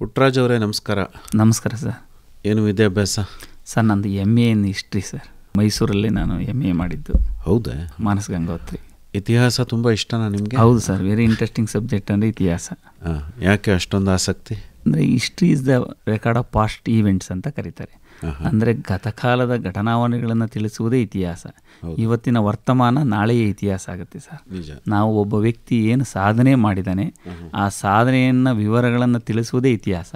ಪುಟ್ಟರಾಜ್ ಅವರೇ ನಮಸ್ಕಾರ ನಮಸ್ಕಾರ ಸರ್ ಏನು ವಿದ್ಯಾಭ್ಯಾಸ ಸರ್ ನಂದು M A in history sir ಮೈಸೂರಲ್ಲಿ ನಾನು ಎಮ್ ಎ ಮಾಡಿದ್ದು ಹೌದಾ ಮಾನಸ ಗಂಗೋತ್ರಿ ಇತಿಹಾಸ ತುಂಬ ಇಷ್ಟನಾ ನಿಮಗೆ ಹೌದು ಸರ್ ವೆರಿ ಇಂಟ್ರೆಸ್ಟಿಂಗ್ ಸಬ್ಜೆಕ್ಟ್ ಅಂದರೆ ಇತಿಹಾಸ ಯಾಕೆ ಅಷ್ಟೊಂದು ಆಸಕ್ತಿ ಅಂದರೆ history is the record of past events ಅಂತ ಕರೀತಾರೆ ಅಂದರೆ ಗತಕಾಲದ ಘಟನಾವಣೆಗಳನ್ನು ತಿಳಿಸುವುದೇ ಇತಿಹಾಸ ಇವತ್ತಿನ ವರ್ತಮಾನ ನಾಳೆಯೇ ಇತಿಹಾಸ ಆಗುತ್ತೆ ಸರ್ ನಾವು ಒಬ್ಬ ವ್ಯಕ್ತಿ ಏನು ಸಾಧನೆ ಮಾಡಿದಾನೆ ಆ ಸಾಧನೆಯನ್ನು ವಿವರಗಳನ್ನು ತಿಳಿಸುವುದೇ ಇತಿಹಾಸ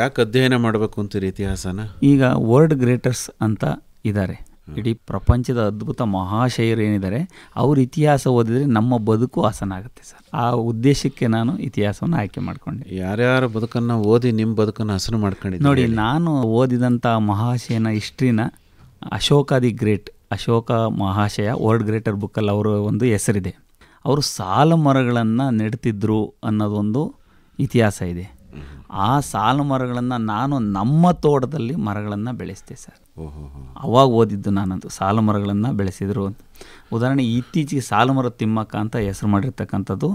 ಯಾಕೆ ಅಧ್ಯಯನ ಮಾಡಬೇಕು ಅಂತೀರಿ ಇತಿಹಾಸನ ಈಗ ವರ್ಲ್ಡ್ ಗ್ರೇಟರ್ಸ್ ಅಂತ ಇದ್ದಾರೆ ಇಡೀ ಪ್ರಪಂಚದ ಅದ್ಭುತ ಮಹಾಶಯರು ಏನಿದ್ದಾರೆ ಅವ್ರ ಇತಿಹಾಸ ಓದಿದರೆ ನಮ್ಮ ಬದುಕು ಹಸನಾಗುತ್ತೆ ಸರ್ ಆ ಉದ್ದೇಶಕ್ಕೆ ನಾನು ಇತಿಹಾಸವನ್ನು ಆಯ್ಕೆ ಮಾಡಿಕೊಂಡೆ ಯಾರ್ಯಾರ ಬದುಕನ್ನು ಓದಿ ನಿಮ್ಮ ಬದುಕನ್ನು ಹಸನು ಮಾಡ್ಕೊಂಡೆ ನೋಡಿ ನಾನು ಓದಿದಂಥ ಮಹಾಶಯನ ಹಿಸ್ಟ್ರಿನ ಅಶೋಕ ದಿ ಗ್ರೇಟ್ ಅಶೋಕ ಮಹಾಶಯ ವರ್ಲ್ಡ್ ಗ್ರೇಟರ್ ಬುಕ್ಕಲ್ಲಿ ಅವರ ಒಂದು ಹೆಸರಿದೆ ಅವರು ಸಾಲ ಮರಗಳನ್ನು ನೆಡ್ತಿದ್ರು ಅನ್ನೋದೊಂದು ಇತಿಹಾಸ ಇದೆ ಆ ಸಾಲು ಮರಗಳನ್ನು ನಾನು ನಮ್ಮ ತೋಟದಲ್ಲಿ ಮರಗಳನ್ನು ಬೆಳೆಸಿದೆ ಸರ್ ಅವಾಗ ಓದಿದ್ದು ನಾನಂತೂ ಸಾಲು ಮರಗಳನ್ನು ಬೆಳೆಸಿದರು ಅಂತ ಉದಾಹರಣೆ ಇತ್ತೀಚೆಗೆ ಸಾಲು ಮರ ತಿಮ್ಮಕ್ಕ ಅಂತ ಹೆಸರು ಮಾಡಿರ್ತಕ್ಕಂಥದ್ದು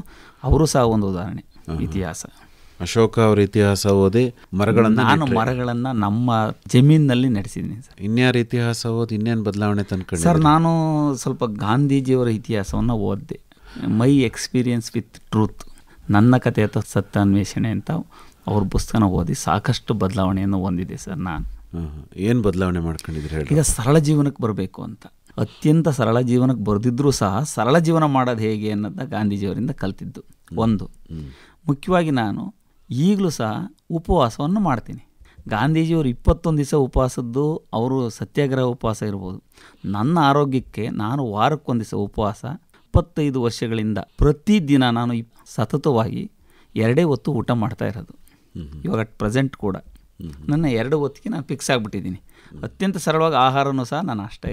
ಅವರು ಸಹ ಒಂದು ಉದಾಹರಣೆ ಇತಿಹಾಸ ಅಶೋಕ ಅವರ ಇತಿಹಾಸ ಓದಿ ಮರಗಳನ್ನು ನಾನು ಮರಗಳನ್ನು ನಮ್ಮ ಜಮೀನಿನಲ್ಲಿ ನಡೆಸಿದ್ದೀನಿ ಸರ್ ಇನ್ಯಾರ ಇತಿಹಾಸ ಓದಿ ಇನ್ನೇನು ಬದಲಾವಣೆ ತಂದ್ಕೊಂಡು ಸರ್ ನಾನು ಸ್ವಲ್ಪ ಗಾಂಧೀಜಿಯವರ ಇತಿಹಾಸವನ್ನು ಓದಿದೆ ಮೈ ಎಕ್ಸ್ಪೀರಿಯನ್ಸ್ ವಿತ್ ಟ್ರೂತ್ ನನ್ನ ಕಥೆ ಅಥವಾ ಸತ್ಯ ಅನ್ವೇಷಣೆ ಅಂತ ಅವ್ರ ಪುಸ್ತಕನ ಓದಿ ಸಾಕಷ್ಟು ಬದಲಾವಣೆಯನ್ನು ಹೊಂದಿದೆ ಸರ್ ನಾನು ಏನು ಬದಲಾವಣೆ ಮಾಡ್ಕೊಂಡಿದ್ರೆ ಈಗ ಸರಳ ಜೀವನಕ್ಕೆ ಬರಬೇಕು ಅಂತ ಅತ್ಯಂತ ಸರಳ ಜೀವನಕ್ಕೆ ಬರೆದಿದ್ರೂ ಸಹ ಸರಳ ಜೀವನ ಮಾಡೋದು ಹೇಗೆ ಅನ್ನೋದನ್ನ ಗಾಂಧೀಜಿಯವರಿಂದ ಕಲ್ತಿದ್ದು ಒಂದು ಮುಖ್ಯವಾಗಿ ನಾನು ಈಗಲೂ ಸಹ ಉಪವಾಸವನ್ನು ಮಾಡ್ತೀನಿ ಗಾಂಧೀಜಿಯವರು ಇಪ್ಪತ್ತೊಂದು ದಿವಸ ಉಪವಾಸದ್ದು ಅವರು ಸತ್ಯಾಗ್ರಹ ಉಪವಾಸ ಇರ್ಬೋದು ನನ್ನ ಆರೋಗ್ಯಕ್ಕೆ ನಾನು ವಾರಕ್ಕೊಂದು ದಿವಸ ಉಪವಾಸ ಇಪ್ಪತ್ತೈದು ವರ್ಷಗಳಿಂದ ಪ್ರತಿದಿನ ನಾನು ಸತತವಾಗಿ ಎರಡೇ ಹೊತ್ತು ಊಟ ಮಾಡ್ತಾ ಇರೋದು ಇವಾಗ ಅಟ್ ಪ್ರೆಸೆಂಟ್ ಕೂಡ ನನ್ನ ಎರಡು ಹೊತ್ತಿಗೆ ನಾನು ಫಿಕ್ಸ್ ಆಗಿಬಿಟ್ಟಿದ್ದೀನಿ ಅತ್ಯಂತ ಸರಳವಾಗಿ ಆಹಾರನೂ ಸಹ ನಾನು ಅಷ್ಟೇ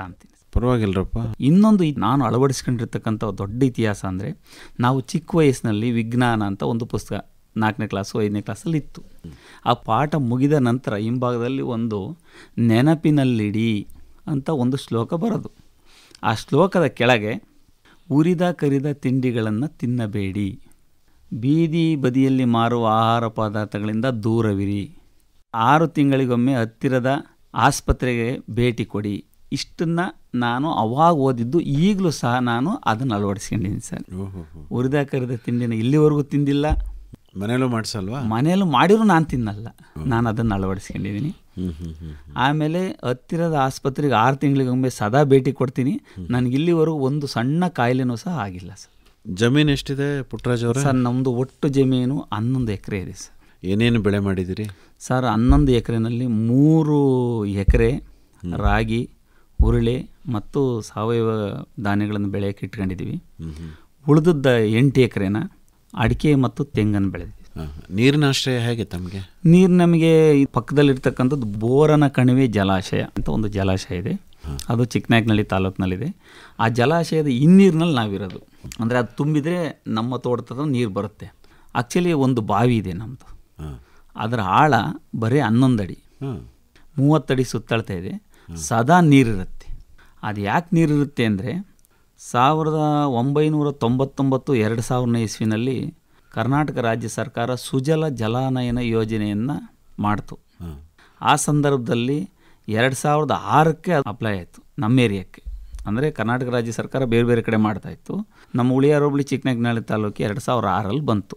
ತಾಂತೀನಿ ಪರವಾಗಿಲ್ಲರಪ್ಪ ಇನ್ನೊಂದು ನಾನು ಅಳವಡಿಸ್ಕೊಂಡಿರ್ತಕ್ಕಂಥ ದೊಡ್ಡ ಇತಿಹಾಸ ಅಂದರೆ ನಾವು ಚಿಕ್ಕ ವಯಸ್ಸಿನಲ್ಲಿ ವಿಜ್ಞಾನ ಅಂತ ಒಂದು ಪುಸ್ತಕ ನಾಲ್ಕನೇ ಕ್ಲಾಸು ಐದನೇ ಕ್ಲಾಸಲ್ಲಿ ಇತ್ತು ಆ ಪಾಠ ಮುಗಿದ ನಂತರ ಹಿಂಭಾಗದಲ್ಲಿ ಒಂದು ನೆನಪಿನಲ್ಲಿಡಿ ಅಂತ ಒಂದು ಶ್ಲೋಕ ಬರೋದು ಆ ಶ್ಲೋಕದ ಕೆಳಗೆ ಉರಿದ ಕರಿದ ತಿಂಡಿಗಳನ್ನು ತಿನ್ನಬೇಡಿ ಬೀದಿ ಬದಿಯಲ್ಲಿ ಮಾರುವ ಆಹಾರ ಪದಾರ್ಥಗಳಿಂದ ದೂರವಿರಿ ಆರು ತಿಂಗಳಿಗೊಮ್ಮೆ ಹತ್ತಿರದ ಆಸ್ಪತ್ರೆಗೆ ಭೇಟಿ ಕೊಡಿ ಇಷ್ಟನ್ನು ನಾನು ಅವಾಗ ಓದಿದ್ದು ಈಗಲೂ ಸಹ ನಾನು ಅದನ್ನು ಅಳವಡಿಸ್ಕೊಂಡಿದ್ದೀನಿ ಸರ್ ಹುರಿದ ಕರಿದ ತಿಂಡಿನ ಇಲ್ಲಿವರೆಗೂ ತಿಂದಿಲ್ಲ ಮನೆಯಲ್ಲೂ ಮಾಡಿಸಲ್ವಾ ಮನೆಯಲ್ಲೂ ಮಾಡಿರೂ ನಾನು ತಿನ್ನಲ್ಲ ನಾನು ಅದನ್ನು ಅಳವಡಿಸ್ಕೊಂಡಿದ್ದೀನಿ ಆಮೇಲೆ ಹತ್ತಿರದ ಆಸ್ಪತ್ರೆಗೆ ಆರು ತಿಂಗಳಿಗೊಮ್ಮೆ ಸದಾ ಭೇಟಿ ಕೊಡ್ತೀನಿ ನನಗೆ ಇಲ್ಲಿವರೆಗೂ ಒಂದು ಸಣ್ಣ ಕಾಯಿಲೆನೂ ಸಹ ಆಗಿಲ್ಲ ಸರ್ ಜಮೀನು ಎಷ್ಟಿದೆ ಪುಟ್ಟರಾಜ್ ಅವರ ಸರ್ ನಮ್ಮದು ಒಟ್ಟು ಜಮೀನು ಹನ್ನೊಂದು ಎಕರೆ ಇದೆ ಸರ್ ಏನೇನು ಬೆಳೆ ಮಾಡಿದಿರಿ ಸರ್ ಹನ್ನೊಂದು ಎಕರೆನಲ್ಲಿ ಮೂರು ಎಕರೆ ರಾಗಿ ಹುರುಳಿ ಮತ್ತು ಸಾವಯವ ಧಾನ್ಯಗಳನ್ನು ಬೆಳೆಯಕ್ಕೆ ಇಟ್ಕೊಂಡಿದ್ದೀವಿ ಉಳಿದದ್ದ ಎಂಟು ಎಕರೆನ ಅಡಿಕೆ ಮತ್ತು ತೆಂಗನ್ನು ಬೆಳೆದಿದ್ವಿ ನೀರಿನ ಆಶ್ರಯ ಹೇಗೆ ತಮಗೆ ನೀರು ನಮಗೆ ಪಕ್ಕದಲ್ಲಿರ್ತಕ್ಕಂಥದ್ದು ಬೋರನ ಕಣಿವೆ ಜಲಾಶಯ ಅಂತ ಒಂದು ಜಲಾಶಯ ಇದೆ ಅದು ಚಿಕ್ಕನಾಯಕನಹಳ್ಳಿ ತಾಲೂಕಿನಲ್ಲಿದೆ ಆ ಜಲಾಶಯದ ಹಿನ್ನೀರಿನಲ್ಲಿ ನಾವಿರೋದು ಅಂದರೆ ಅದು ತುಂಬಿದರೆ ನಮ್ಮ ತೋಟದ ನೀರು ಬರುತ್ತೆ ಆ್ಯಕ್ಚುಲಿ ಒಂದು ಬಾವಿ ಇದೆ ನಮ್ಮದು ಅದರ ಆಳ ಬರೀ ಹನ್ನೊಂದು ಅಡಿ ಮೂವತ್ತಡಿ ಸುತ್ತಾಳ್ತಾ ಇದೆ ಸದಾ ನೀರಿರುತ್ತೆ ಅದು ಯಾಕೆ ನೀರಿರುತ್ತೆ ಅಂದರೆ ಸಾವಿರದ ಒಂಬೈನೂರ ತೊಂಬತ್ತೊಂಬತ್ತು ಎರಡು ಸಾವಿರನೇ ಇಸ್ವಿನಲ್ಲಿ ಕರ್ನಾಟಕ ರಾಜ್ಯ ಸರ್ಕಾರ ಸುಜಲ ಜಲಾನಯನ ಯೋಜನೆಯನ್ನು ಮಾಡಿತು ಆ ಸಂದರ್ಭದಲ್ಲಿ ಎರಡು ಸಾವಿರದ ಆರಕ್ಕೆ ಅಪ್ಲೈ ಆಯಿತು ನಮ್ಮ ಏರಿಯಾಕ್ಕೆ ಅಂದರೆ ಕರ್ನಾಟಕ ರಾಜ್ಯ ಸರ್ಕಾರ ಬೇರೆ ಬೇರೆ ಕಡೆ ಇತ್ತು ನಮ್ಮ ಉಳಿಯಾರ ಹೋಬಳಿ ಚಿಕ್ಕನಗ್ನಾಳಿ ತಾಲೂಕು ಎರಡು ಸಾವಿರ ಆರಲ್ಲಿ ಬಂತು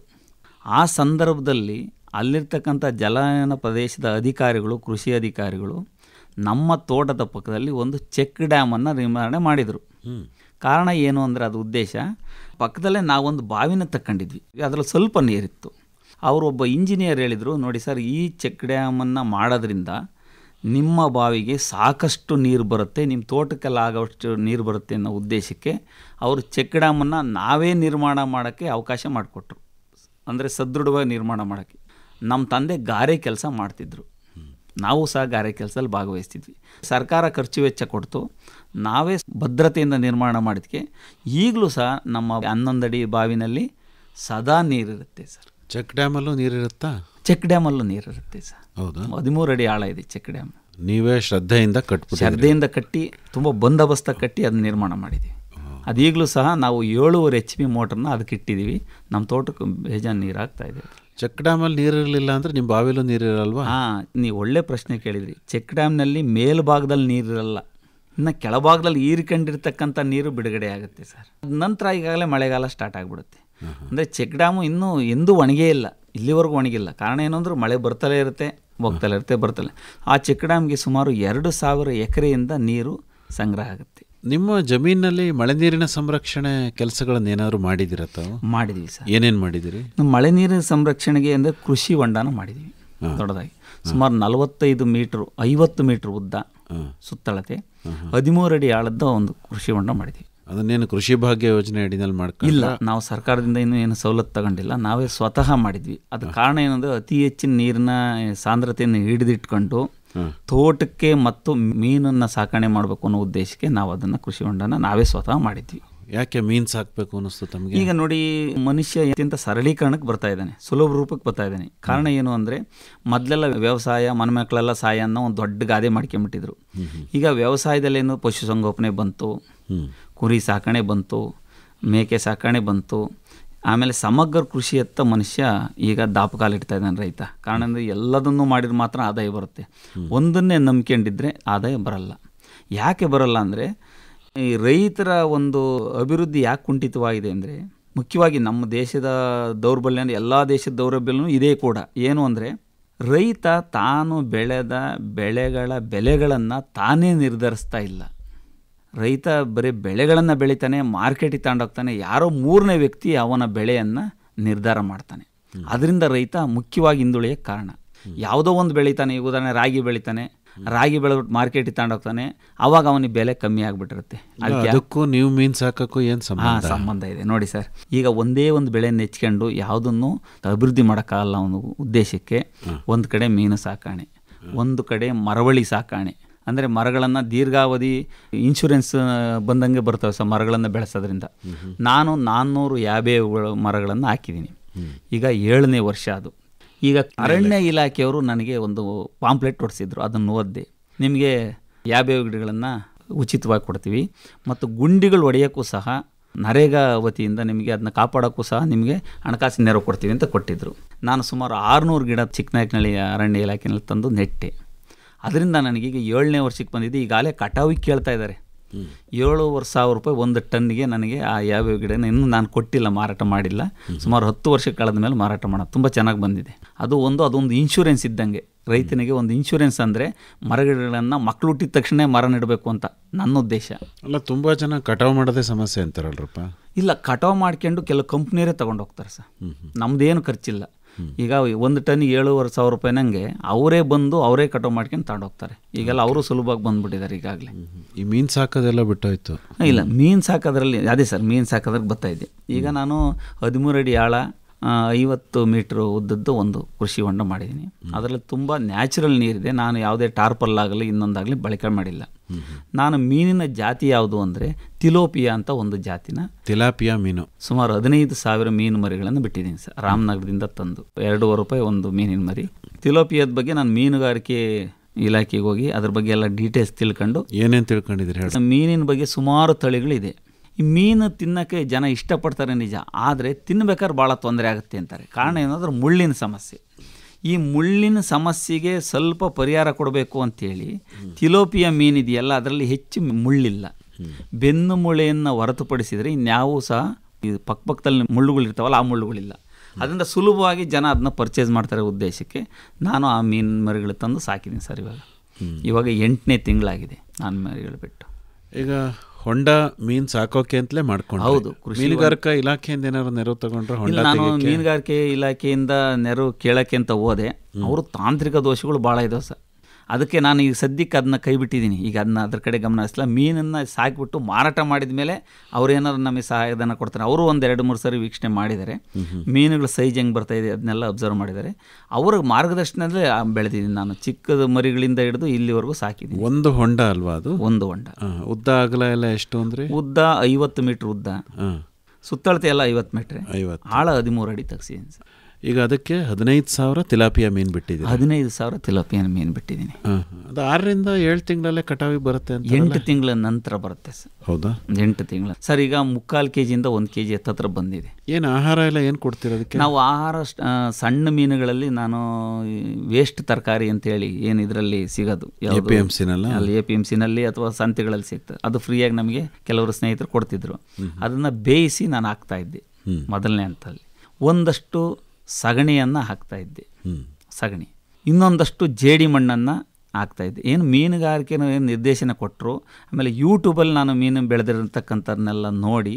ಆ ಸಂದರ್ಭದಲ್ಲಿ ಅಲ್ಲಿರ್ತಕ್ಕಂಥ ಜಲಾನಯನ ಪ್ರದೇಶದ ಅಧಿಕಾರಿಗಳು ಕೃಷಿ ಅಧಿಕಾರಿಗಳು ನಮ್ಮ ತೋಟದ ಪಕ್ಕದಲ್ಲಿ ಒಂದು ಚೆಕ್ ಡ್ಯಾಮನ್ನು ನಿರ್ಮಾಣ ಮಾಡಿದರು ಕಾರಣ ಏನು ಅಂದರೆ ಅದು ಉದ್ದೇಶ ಪಕ್ಕದಲ್ಲೇ ನಾವೊಂದು ಬಾವಿನ ತಕ್ಕೊಂಡಿದ್ವಿ ಅದರಲ್ಲಿ ಸ್ವಲ್ಪ ನೀರಿತ್ತು ಅವರೊಬ್ಬ ಇಂಜಿನಿಯರ್ ಹೇಳಿದರು ನೋಡಿ ಸರ್ ಈ ಚೆಕ್ ಡ್ಯಾಮನ್ನು ಮಾಡೋದ್ರಿಂದ ನಿಮ್ಮ ಬಾವಿಗೆ ಸಾಕಷ್ಟು ನೀರು ಬರುತ್ತೆ ನಿಮ್ಮ ತೋಟಕ್ಕೆಲ್ಲ ಆಗೋಷ್ಟು ನೀರು ಬರುತ್ತೆ ಅನ್ನೋ ಉದ್ದೇಶಕ್ಕೆ ಅವರು ಚೆಕ್ ಡ್ಯಾಮನ್ನು ನಾವೇ ನಿರ್ಮಾಣ ಮಾಡೋಕ್ಕೆ ಅವಕಾಶ ಮಾಡಿಕೊಟ್ರು ಅಂದರೆ ಸದೃಢವಾಗಿ ನಿರ್ಮಾಣ ಮಾಡೋಕ್ಕೆ ನಮ್ಮ ತಂದೆ ಗಾರೆ ಕೆಲಸ ಮಾಡ್ತಿದ್ರು ನಾವು ಸಹ ಗಾರೆ ಕೆಲಸದಲ್ಲಿ ಭಾಗವಹಿಸ್ತಿದ್ವಿ ಸರ್ಕಾರ ಖರ್ಚು ವೆಚ್ಚ ಕೊಡ್ತು ನಾವೇ ಭದ್ರತೆಯಿಂದ ನಿರ್ಮಾಣ ಮಾಡಿದಕ್ಕೆ ಈಗಲೂ ಸಹ ನಮ್ಮ ಹನ್ನೊಂದಡಿ ಬಾವಿನಲ್ಲಿ ಸದಾ ನೀರಿರುತ್ತೆ ಸರ್ ಚೆಕ್ ಡ್ಯಾಮಲ್ಲೂ ನೀರಿರುತ್ತಾ ಚೆಕ್ ಡ್ಯಾಮಲ್ಲೂ ನೀರಿರುತ್ತೆ ಸರ್ ಹೌದು ಹದಿಮೂರು ಅಡಿ ಆಳ ಇದೆ ಚೆಕ್ ಡ್ಯಾಮ್ ನೀವೇ ಶ್ರದ್ಧೆಯಿಂದ ಕಟ್ಟಿ ಶ್ರದ್ಧೆಯಿಂದ ಕಟ್ಟಿ ತುಂಬ ಬಂದೋಬಸ್ತ ಕಟ್ಟಿ ಅದನ್ನ ನಿರ್ಮಾಣ ಮಾಡಿದ್ದೀವಿ ಅದೀಗಲೂ ಸಹ ನಾವು ಏಳುವರೆ ಎಚ್ ಪಿ ಮೋಟರ್ನ ಅದಕ್ಕೆ ಇಟ್ಟಿದ್ದೀವಿ ನಮ್ಮ ತೋಟಕ್ಕೆ ಬೇಜಾನ್ ನೀರು ಆಗ್ತಾ ಇದೆ ಚೆಕ್ ಡ್ಯಾಮಲ್ಲಿ ನೀರಿರಲಿಲ್ಲ ಅಂದರೆ ನಿಮ್ಮ ಬಾವಿಲೂ ಇರಲ್ವಾ ಹಾಂ ನೀವು ಒಳ್ಳೆ ಪ್ರಶ್ನೆ ಕೇಳಿದ್ರಿ ಚೆಕ್ ಡ್ಯಾಮ್ನಲ್ಲಿ ಮೇಲ್ಭಾಗದಲ್ಲಿ ನೀರಿರಲ್ಲ ಇನ್ನು ಕೆಳಭಾಗದಲ್ಲಿ ಈರಿಕೊಂಡಿರ್ತಕ್ಕಂಥ ನೀರು ಬಿಡುಗಡೆ ಆಗುತ್ತೆ ಸರ್ ನಂತರ ಈಗಾಗಲೇ ಮಳೆಗಾಲ ಸ್ಟಾರ್ಟ್ ಆಗಿಬಿಡುತ್ತೆ ಅಂದರೆ ಚೆಕ್ ಡ್ಯಾಮು ಇನ್ನೂ ಎಂದೂ ಒಣಗೇ ಇಲ್ಲ ಇಲ್ಲಿವರೆಗೂ ಒಣಗಿಲ್ಲ ಕಾರಣ ಏನು ಮಳೆ ಬರ್ತಲೇ ಇರುತ್ತೆ ಹೋಗ್ತಲೇ ಇರುತ್ತೆ ಬರ್ತಲೇ ಆ ಚಿಕ್ಕ ಡ್ಯಾಮ್ಗೆ ಸುಮಾರು ಎರಡು ಸಾವಿರ ಎಕರೆಯಿಂದ ನೀರು ಸಂಗ್ರಹ ಆಗುತ್ತೆ ನಿಮ್ಮ ಜಮೀನಲ್ಲಿ ಮಳೆ ನೀರಿನ ಸಂರಕ್ಷಣೆ ಕೆಲಸಗಳನ್ನು ಏನಾದ್ರು ಮಾಡಿದಿರ ಮಾಡಿದೀವಿ ಮಾಡಿದ್ವಿ ಸರ್ ಏನೇನು ಮಾಡಿದಿರಿ ಮಳೆ ನೀರಿನ ಸಂರಕ್ಷಣೆಗೆ ಅಂದರೆ ಕೃಷಿ ಹೊಂಡನ ಮಾಡಿದೀವಿ ದೊಡ್ಡದಾಗಿ ಸುಮಾರು ನಲವತ್ತೈದು ಮೀಟರ್ ಐವತ್ತು ಮೀಟರ್ ಉದ್ದ ಸುತ್ತಳತೆ ಹದಿಮೂರು ಅಡಿ ಆಳದ ಒಂದು ಕೃಷಿ ಹೊಂಡ ಮಾಡಿದ್ವಿ ಅದನ್ನೇನು ಕೃಷಿ ಭಾಗ್ಯ ಯೋಜನೆ ಅಡಿನಲ್ಲಿ ಮಾಡ್ಕೊಂಡು ಇಲ್ಲ ನಾವು ಸರ್ಕಾರದಿಂದ ಇನ್ನೂ ಏನು ಸವಲತ್ತು ತಗೊಂಡಿಲ್ಲ ನಾವೇ ಸ್ವತಃ ಮಾಡಿದ್ವಿ ಅದಕ್ಕೆ ಕಾರಣ ಏನಂದ್ರೆ ಅತಿ ಹೆಚ್ಚಿನ ನೀರಿನ ಸಾಂದ್ರತೆಯನ್ನು ಹಿಡಿದಿಟ್ಕೊಂಡು ತೋಟಕ್ಕೆ ಮತ್ತು ಮೀನನ್ನು ಸಾಕಣೆ ಮಾಡಬೇಕು ಅನ್ನೋ ಉದ್ದೇಶಕ್ಕೆ ನಾವು ಅದನ್ನು ಕೃಷಿ ಹೊಂಡನ ನಾವೇ ಸ್ವತಃ ಮಾಡಿದ್ವಿ ಯಾಕೆ ಮೀನ್ ಸಾಕಬೇಕು ಅನ್ನಿಸ್ತು ತಮಗೆ ಈಗ ನೋಡಿ ಮನುಷ್ಯ ಅತ್ಯಂತ ಸರಳೀಕರಣಕ್ಕೆ ಬರ್ತಾ ಇದ್ದಾನೆ ಸುಲಭ ರೂಪಕ್ಕೆ ಬರ್ತಾ ಇದ್ದಾನೆ ಕಾರಣ ಏನು ಅಂದರೆ ಮೊದಲೆಲ್ಲ ವ್ಯವಸಾಯ ಮನ್ಮಕ್ಕಳೆಲ್ಲ ಸಾಯ ಅನ್ನೋ ಒಂದು ದೊಡ್ಡ ಗಾದೆ ಮಾಡ್ಕೊಂಬಿಟ್ಟಿದ್ರು ಈಗ ವ್ಯವಸಾಯದಲ್ಲೇನು ಪಶುಸಂಗೋಪನೆ ಬಂತು ಕುರಿ ಸಾಕಣೆ ಬಂತು ಮೇಕೆ ಸಾಕಣೆ ಬಂತು ಆಮೇಲೆ ಸಮಗ್ರ ಕೃಷಿಯತ್ತ ಮನುಷ್ಯ ಈಗ ದಾಪಕಾಲಿಡ್ತಾ ಇದ್ದಾನೆ ರೈತ ಕಾರಣ ಅಂದರೆ ಎಲ್ಲದನ್ನು ಮಾಡಿದ್ರೆ ಮಾತ್ರ ಆದಾಯ ಬರುತ್ತೆ ಒಂದನ್ನೇ ನಂಬ್ಕೊಂಡಿದ್ರೆ ಆದಾಯ ಬರಲ್ಲ ಯಾಕೆ ಬರಲ್ಲ ಅಂದರೆ ಈ ರೈತರ ಒಂದು ಅಭಿವೃದ್ಧಿ ಯಾಕೆ ಕುಂಠಿತವಾಗಿದೆ ಅಂದರೆ ಮುಖ್ಯವಾಗಿ ನಮ್ಮ ದೇಶದ ದೌರ್ಬಲ್ಯ ಅಂದರೆ ಎಲ್ಲ ದೇಶದ ದೌರ್ಬಲ್ಯನೂ ಇದೇ ಕೂಡ ಏನು ಅಂದರೆ ರೈತ ತಾನು ಬೆಳೆದ ಬೆಳೆಗಳ ಬೆಲೆಗಳನ್ನು ತಾನೇ ನಿರ್ಧರಿಸ್ತಾ ಇಲ್ಲ ರೈತ ಬರೀ ಬೆಳೆಗಳನ್ನು ಬೆಳಿತಾನೆ ಮಾರ್ಕೆಟಿಗೆ ತಗೊಂಡೋಗ್ತಾನೆ ಯಾರೋ ಮೂರನೇ ವ್ಯಕ್ತಿ ಅವನ ಬೆಳೆಯನ್ನು ನಿರ್ಧಾರ ಮಾಡ್ತಾನೆ ಅದರಿಂದ ರೈತ ಮುಖ್ಯವಾಗಿ ಹಿಂದುಳಿಯೋಕ್ಕೆ ಕಾರಣ ಯಾವುದೋ ಒಂದು ಬೆಳಿತಾನೆ ಈಗ ಉದಾಹರಣೆ ರಾಗಿ ಬೆಳಿತಾನೆ ರಾಗಿ ಬೆಳೆದ್ಬಿಟ್ಟು ಮಾರ್ಕೆಟಿಗೆ ತಗೊಂಡೋಗ್ತಾನೆ ಅವಾಗ ಅವನಿಗೆ ಬೆಲೆ ಕಮ್ಮಿ ಆಗಿಬಿಟ್ಟಿರುತ್ತೆ ಅದಕ್ಕೂ ನೀವು ಮೀನು ಸಾಕೋಕ್ಕೂ ಏನು ಸಂಬಂಧ ಸಂಬಂಧ ಇದೆ ನೋಡಿ ಸರ್ ಈಗ ಒಂದೇ ಒಂದು ಬೆಳೆ ನೆಚ್ಕೊಂಡು ಯಾವುದನ್ನು ಅಭಿವೃದ್ಧಿ ಮಾಡೋಕ್ಕಾಗಲ್ಲ ಅವನು ಉದ್ದೇಶಕ್ಕೆ ಒಂದು ಕಡೆ ಮೀನು ಸಾಕಾಣೆ ಒಂದು ಕಡೆ ಮರವಳಿ ಸಾಕಾಣೆ ಅಂದರೆ ಮರಗಳನ್ನು ದೀರ್ಘಾವಧಿ ಇನ್ಶೂರೆನ್ಸ್ ಬಂದಂಗೆ ಬರ್ತವೆ ಸರ್ ಮರಗಳನ್ನು ಬೆಳೆಸೋದ್ರಿಂದ ನಾನು ನಾನ್ನೂರು ಯಾಬೆ ಮರಗಳನ್ನು ಹಾಕಿದ್ದೀನಿ ಈಗ ಏಳನೇ ವರ್ಷ ಅದು ಈಗ ಅರಣ್ಯ ಇಲಾಖೆಯವರು ನನಗೆ ಒಂದು ಪಾಂಪ್ಲೆಟ್ ಹೊಡೆಸಿದ್ರು ಅದನ್ನು ಓದ್ದೆ ನಿಮಗೆ ಯಾಬೆ ಗಿಡಗಳನ್ನು ಉಚಿತವಾಗಿ ಕೊಡ್ತೀವಿ ಮತ್ತು ಗುಂಡಿಗಳು ಒಡೆಯೋಕ್ಕೂ ಸಹ ನರೇಗಾ ವತಿಯಿಂದ ನಿಮಗೆ ಅದನ್ನ ಕಾಪಾಡೋಕ್ಕೂ ಸಹ ನಿಮಗೆ ಹಣಕಾಸಿನ ನೆರವು ಕೊಡ್ತೀವಿ ಅಂತ ಕೊಟ್ಟಿದ್ದರು ನಾನು ಸುಮಾರು ಆರುನೂರು ಗಿಡ ಚಿಕ್ಕನಾಯಕನಹಳ್ಳಿ ಅರಣ್ಯ ಇಲಾಖೆಯಲ್ಲಿ ತಂದು ನೆಟ್ಟೆ ಅದರಿಂದ ನನಗೀಗ ಏಳನೇ ವರ್ಷಕ್ಕೆ ಬಂದಿದ್ದು ಈಗಾಗಲೇ ಕಟಾವಿಗೆ ಕೇಳ್ತಾ ಇದ್ದಾರೆ ಏಳುವರೆ ಸಾವಿರ ರೂಪಾಯಿ ಒಂದು ಟನ್ನಿಗೆ ನನಗೆ ಆ ಯಾವ್ಯಾವ ಗಿಡನ ಇನ್ನೂ ನಾನು ಕೊಟ್ಟಿಲ್ಲ ಮಾರಾಟ ಮಾಡಿಲ್ಲ ಸುಮಾರು ಹತ್ತು ವರ್ಷ ಕಳೆದ ಮೇಲೆ ಮಾರಾಟ ಮಾಡೋದು ತುಂಬ ಚೆನ್ನಾಗಿ ಬಂದಿದೆ ಅದು ಒಂದು ಅದೊಂದು ಇನ್ಶೂರೆನ್ಸ್ ಇದ್ದಂಗೆ ರೈತನಿಗೆ ಒಂದು ಇನ್ಶೂರೆನ್ಸ್ ಅಂದರೆ ಮರಗಿಡಗಳನ್ನು ಮಕ್ಕಳು ಹುಟ್ಟಿದ ತಕ್ಷಣ ಮರ ನೆಡಬೇಕು ಅಂತ ನನ್ನ ಉದ್ದೇಶ ಅಲ್ಲ ತುಂಬ ಜನ ಕಟಾವು ಮಾಡೋದೇ ಸಮಸ್ಯೆ ಅಂತಾರಲ್ರಪ್ಪ ಇಲ್ಲ ಕಟಾವು ಮಾಡ್ಕೊಂಡು ಕೆಲವು ಕಂಪ್ನಿಯರೇ ಹೋಗ್ತಾರೆ ಸರ್ ನಮ್ಮದೇನು ಖರ್ಚಿಲ್ಲ ಈಗ ಒಂದು ಟನ್ ಏಳುವರೆ ಸಾವಿರ ನಂಗೆ ಅವರೇ ಬಂದು ಅವರೇ ಕಟಾವ್ ಮಾಡ್ಕೊಂಡು ತಗೊಂಡೋಗ್ತಾರೆ ಈಗೆಲ್ಲ ಅವರು ಸುಲಭವಾಗಿ ಬಂದ್ಬಿಟ್ಟಿದ್ದಾರೆ ಈಗಾಗಲೇ ಈ ಮೀನು ಸಾಕೋದೆಲ್ಲ ಬಿಟ್ಟೋಯ್ತು ಇಲ್ಲ ಮೀನು ಸಾಕೋದ್ರಲ್ಲಿ ಅದೇ ಸರ್ ಮೀನು ಸಾಕೋದ್ರಿಗೆ ಇದ್ದೆ ಈಗ ನಾನು ಹದಿಮೂರು ಅಡಿ ಆಳ ಐವತ್ತು ಮೀಟ್ರ್ ಉದ್ದದ್ದು ಒಂದು ಕೃಷಿ ಹೊಂಡ ಮಾಡಿದ್ದೀನಿ ಅದರಲ್ಲಿ ತುಂಬ ನ್ಯಾಚುರಲ್ ನೀರಿದೆ ನಾನು ಯಾವುದೇ ಟಾರ್ಪಲ್ಲಾಗಲಿ ಇನ್ನೊಂದಾಗಲಿ ಬಳಕೆ ಮಾಡಿಲ್ಲ ನಾನು ಮೀನಿನ ಜಾತಿ ಯಾವುದು ಅಂದರೆ ತಿಲೋಪಿಯಾ ಅಂತ ಒಂದು ಜಾತಿನ ತಿಲಾಪಿಯಾ ಮೀನು ಸುಮಾರು ಹದಿನೈದು ಸಾವಿರ ಮೀನು ಮರಿಗಳನ್ನು ಬಿಟ್ಟಿದ್ದೀನಿ ಸರ್ ರಾಮನಗರದಿಂದ ತಂದು ಎರಡೂವರೆ ರೂಪಾಯಿ ಒಂದು ಮೀನಿನ ಮರಿ ತಿಲೋಪಿಯಾದ ಬಗ್ಗೆ ನಾನು ಮೀನುಗಾರಿಕೆ ಇಲಾಖೆಗೆ ಹೋಗಿ ಅದ್ರ ಬಗ್ಗೆ ಎಲ್ಲ ಡೀಟೇಲ್ಸ್ ತಿಳ್ಕೊಂಡು ಏನೇನು ತಿಳ್ಕೊಂಡಿದ್ರೆ ಮೀನಿನ ಬಗ್ಗೆ ಸುಮಾರು ತಳಿಗಳಿದೆ ಈ ಮೀನು ತಿನ್ನಕ್ಕೆ ಜನ ಇಷ್ಟಪಡ್ತಾರೆ ನಿಜ ಆದರೆ ತಿನ್ಬೇಕಾದ್ರೆ ಭಾಳ ತೊಂದರೆ ಆಗುತ್ತೆ ಅಂತಾರೆ ಕಾರಣ ಏನಂದ್ರೆ ಮುಳ್ಳಿನ ಸಮಸ್ಯೆ ಈ ಮುಳ್ಳಿನ ಸಮಸ್ಯೆಗೆ ಸ್ವಲ್ಪ ಪರಿಹಾರ ಕೊಡಬೇಕು ಅಂಥೇಳಿ ತಿಲೋಪಿಯ ಮೀನಿದೆಯಲ್ಲ ಅದರಲ್ಲಿ ಹೆಚ್ಚು ಮುಳ್ಳಿಲ್ಲ ಬೆನ್ನು ಮುಳೆಯನ್ನು ಹೊರತುಪಡಿಸಿದರೆ ಇನ್ಯಾವೂ ಸಹ ಈ ಪಕ್ಕಪಕ್ಕದಲ್ಲಿ ಮುಳ್ಳುಗಳಿರ್ತಾವಲ್ಲ ಆ ಮುಳ್ಳುಗಳಿಲ್ಲ ಅದರಿಂದ ಸುಲಭವಾಗಿ ಜನ ಅದನ್ನ ಪರ್ಚೇಸ್ ಮಾಡ್ತಾರೆ ಉದ್ದೇಶಕ್ಕೆ ನಾನು ಆ ಮೀನು ಮರಿಗಳು ತಂದು ಸಾಕಿದ್ದೀನಿ ಸರ್ ಇವಾಗ ಇವಾಗ ಎಂಟನೇ ತಿಂಗಳಾಗಿದೆ ನಾನು ಮರಿಗಳು ಬಿಟ್ಟು ಈಗ ಹೊಂಡ ಮೀನ್ ಸಾಕೋಕೆ ಅಂತಲೇ ಮಾಡ್ಕೊಂಡು ಹೌದು ಮೀನುಗಾರಿಕಾ ಇಲಾಖೆಯಿಂದ ಏನಾದ್ರು ನೆರವು ತಗೊಂಡ್ರೆ ಹೊಂಡ ನಾನು ಮೀನುಗಾರಿಕೆ ಇಲಾಖೆಯಿಂದ ನೆರವು ಕೇಳಕ್ಕೆ ಅಂತ ಹೋದೆ ಅವರು ತಾಂತ್ರಿಕ ದೋಷಗಳು ಭಾಳ ಇದಾವೆ ಸರ್ ಅದಕ್ಕೆ ನಾನು ಈಗ ಸದ್ಯಕ್ಕೆ ಅದನ್ನ ಕೈ ಬಿಟ್ಟಿದ್ದೀನಿ ಈಗ ಅದನ್ನ ಅದ್ರ ಕಡೆ ಗಮನ ಹರಿಸಲ್ಲ ಮೀನನ್ನು ಸಾಕಿಬಿಟ್ಟು ಮಾರಾಟ ಮಾಡಿದ ಮೇಲೆ ಅವ್ರೇನಾದ್ರು ನಮಗೆ ಸಹಾಯಧನ ಕೊಡ್ತಾರೆ ಅವರು ಒಂದು ಎರಡು ಮೂರು ಸಾರಿ ವೀಕ್ಷಣೆ ಮಾಡಿದ್ದಾರೆ ಮೀನುಗಳ ಸೈಜ್ ಹೆಂಗೆ ಇದೆ ಅದನ್ನೆಲ್ಲ ಅಬ್ಸರ್ವ್ ಮಾಡಿದ್ದಾರೆ ಅವ್ರ ಮಾರ್ಗದರ್ಶನದಲ್ಲೇ ಬೆಳೆದಿದ್ದೀನಿ ನಾನು ಚಿಕ್ಕದ ಮರಿಗಳಿಂದ ಹಿಡಿದು ಇಲ್ಲಿವರೆಗೂ ಸಾಕಿದ್ದೀನಿ ಒಂದು ಹೊಂಡ ಅಲ್ವಾ ಅದು ಒಂದು ಹೊಂಡ ಉದ್ದ ಅಗಲ ಎಲ್ಲ ಎಷ್ಟು ಅಂದರೆ ಉದ್ದ ಐವತ್ತು ಮೀಟ್ರ್ ಉದ್ದ ಸುತ್ತಳತೆ ಎಲ್ಲ ಐವತ್ತು ಮೀಟ್ರ್ ಐವತ್ತು ಆಳ ಹದಿಮೂರು ಅಡಿ ತೆಗ್ಸಿದ್ದೀನಿ ಸರ್ ಈಗ ಅದಕ್ಕೆ ಹದಿನೈದು ಸಾವಿರ ತಿಲಾಪಿಯ ಮೀನು ಬಿಟ್ಟಿದ್ದೀನಿ ಹದಿನೈದು ಸಾವಿರ ತಿಲಾಪಿಯ ಮೀನು ಬಿಟ್ಟಿದ್ದೀನಿ ಅದು ಆರರಿಂದ ಏಳು ತಿಂಗಳಲ್ಲೇ ಕಟಾವಿ ಬರುತ್ತೆ ಅಂತ ಎಂಟು ತಿಂಗಳ ನಂತರ ಬರುತ್ತೆ ಸರ್ ಹೌದಾ ಎಂಟು ತಿಂಗಳ ಸರ್ ಈಗ ಮುಕ್ಕಾಲು ಕೆ ಜಿಯಿಂದ ಒಂದು ಕೆ ಜಿ ಹತ್ತತ್ರ ಬಂದಿದೆ ಏನು ಆಹಾರ ಎಲ್ಲ ಏನು ಕೊಡ್ತಿರೋದಕ್ಕೆ ನಾವು ಆಹಾರ ಸಣ್ಣ ಮೀನುಗಳಲ್ಲಿ ನಾನು ವೇಸ್ಟ್ ತರಕಾರಿ ಅಂತೇಳಿ ಏನು ಇದರಲ್ಲಿ ಸಿಗೋದು ಎ ಪಿ ಎಮ್ ಸಿನಲ್ಲ ಅಲ್ಲಿ ಎ ಪಿ ಎಮ್ ಸಿನಲ್ಲಿ ಅಥವಾ ಸಂತೆಗಳಲ್ಲಿ ಸಿಗ್ತದೆ ಅದು ಫ್ರೀಯಾಗಿ ನಮಗೆ ಕೆಲವರು ಸ್ನೇಹಿತರು ಕೊಡ್ತಿದ್ರು ಅದನ್ನು ಬೇಯಿಸಿ ನಾನು ಹಾಕ್ತಾ ಇದ್ದೆ ಮೊದಲನೇ ಹಂತಲ್ಲಿ ಒಂದಷ್ಟು ಸಗಣಿಯನ್ನು ಹಾಕ್ತಾ ಇದ್ದೆ ಸಗಣಿ ಇನ್ನೊಂದಷ್ಟು ಜೇಡಿ ಮಣ್ಣನ್ನು ಇದ್ದೆ ಏನು ಮೀನುಗಾರಿಕೆ ಏನು ನಿರ್ದೇಶನ ಕೊಟ್ಟರು ಆಮೇಲೆ ಯೂಟ್ಯೂಬಲ್ಲಿ ನಾನು ಮೀನು ಬೆಳೆದಿರತಕ್ಕಂಥವ್ರನ್ನೆಲ್ಲ ನೋಡಿ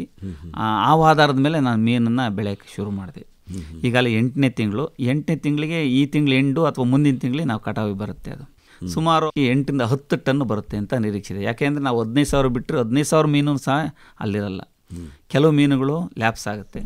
ಆ ಆಧಾರದ ಮೇಲೆ ನಾನು ಮೀನನ್ನು ಬೆಳೆಯೋಕ್ಕೆ ಶುರು ಮಾಡಿದೆ ಈಗಲೇ ಎಂಟನೇ ತಿಂಗಳು ಎಂಟನೇ ತಿಂಗಳಿಗೆ ಈ ತಿಂಗಳು ಎಂಡು ಅಥವಾ ಮುಂದಿನ ತಿಂಗಳಿಗೆ ನಾವು ಕಟಾವಿ ಬರುತ್ತೆ ಅದು ಸುಮಾರು ಎಂಟಿಂದ ಹತ್ತು ಟನ್ ಬರುತ್ತೆ ಅಂತ ನಿರೀಕ್ಷಿದೆ ಯಾಕೆಂದರೆ ನಾವು ಹದಿನೈದು ಸಾವಿರ ಬಿಟ್ಟರೆ ಹದಿನೈದು ಸಾವಿರ ಮೀನು ಸಹ ಅಲ್ಲಿರಲ್ಲ ಕೆಲವು ಮೀನುಗಳು ಲ್ಯಾಪ್ಸ್ ಆಗುತ್ತೆ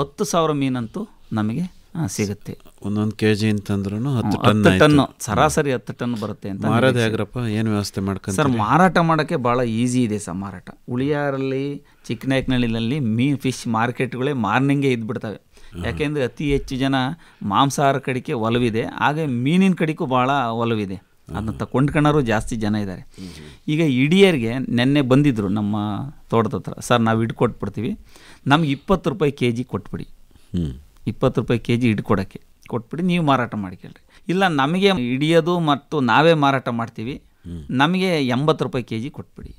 ಹತ್ತು ಸಾವಿರ ಮೀನಂತೂ ನಮಗೆ ಸಿಗುತ್ತೆ ಒಂದೊಂದು ಕೆ ಜಿ ಅಂತಂದ್ರೂ ಹತ್ತು ಟನ್ ಟನ್ನು ಸರಾಸರಿ ಹತ್ತು ಟನ್ ಬರುತ್ತೆ ಅಂತ ಮಾರೋದು ಹೇಗ್ರಪ್ಪ ಏನು ವ್ಯವಸ್ಥೆ ಮಾಡ್ಕೊಂಡು ಸರ್ ಮಾರಾಟ ಮಾಡೋಕ್ಕೆ ಭಾಳ ಈಸಿ ಇದೆ ಸರ್ ಮಾರಾಟ ಉಳಿಯಾರಲ್ಲಿ ಚಿಕ್ಕನಾಯಕನಹಳ್ಳಿನಲ್ಲಿ ಮೀ ಫಿಶ್ ಮಾರ್ಕೆಟ್ಗಳೇ ಮಾರ್ನಿಂಗೇ ಇದ್ಬಿಡ್ತವೆ ಯಾಕೆಂದರೆ ಅತಿ ಹೆಚ್ಚು ಜನ ಮಾಂಸಾಹಾರ ಕಡೆಗೆ ಒಲವಿದೆ ಹಾಗೆ ಮೀನಿನ ಕಡೆಗೂ ಭಾಳ ಒಲವಿದೆ ಅದನ್ನ ತಕೊಂಡ್ಕಣರು ಜಾಸ್ತಿ ಜನ ಇದ್ದಾರೆ ಈಗ ಹಿಡಿಯರಿಗೆ ನೆನ್ನೆ ಬಂದಿದ್ದರು ನಮ್ಮ ತೋಟದ ಹತ್ರ ಸರ್ ನಾವು ಇಟ್ಕೊಟ್ಬಿಡ್ತೀವಿ ನಮ್ಗೆ ಇಪ್ಪತ್ತು ರೂಪಾಯಿ ಕೆ ಜಿ ಕೊಟ್ಬಿಡಿ ಇಪ್ಪತ್ತು ರೂಪಾಯಿ ಕೆ ಜಿ ಇಟ್ಕೊಡೋಕ್ಕೆ ಕೊಟ್ಬಿಟ್ಟು ನೀವು ಮಾರಾಟ ಮಾಡ್ಕೊಳ್ರಿ ಇಲ್ಲ ನಮಗೆ ಹಿಡಿಯೋದು ಮತ್ತು ನಾವೇ ಮಾರಾಟ ಮಾಡ್ತೀವಿ ನಮಗೆ ಎಂಬತ್ತು ರೂಪಾಯಿ ಕೆ ಜಿ ಕೊಟ್ಬಿಡಿ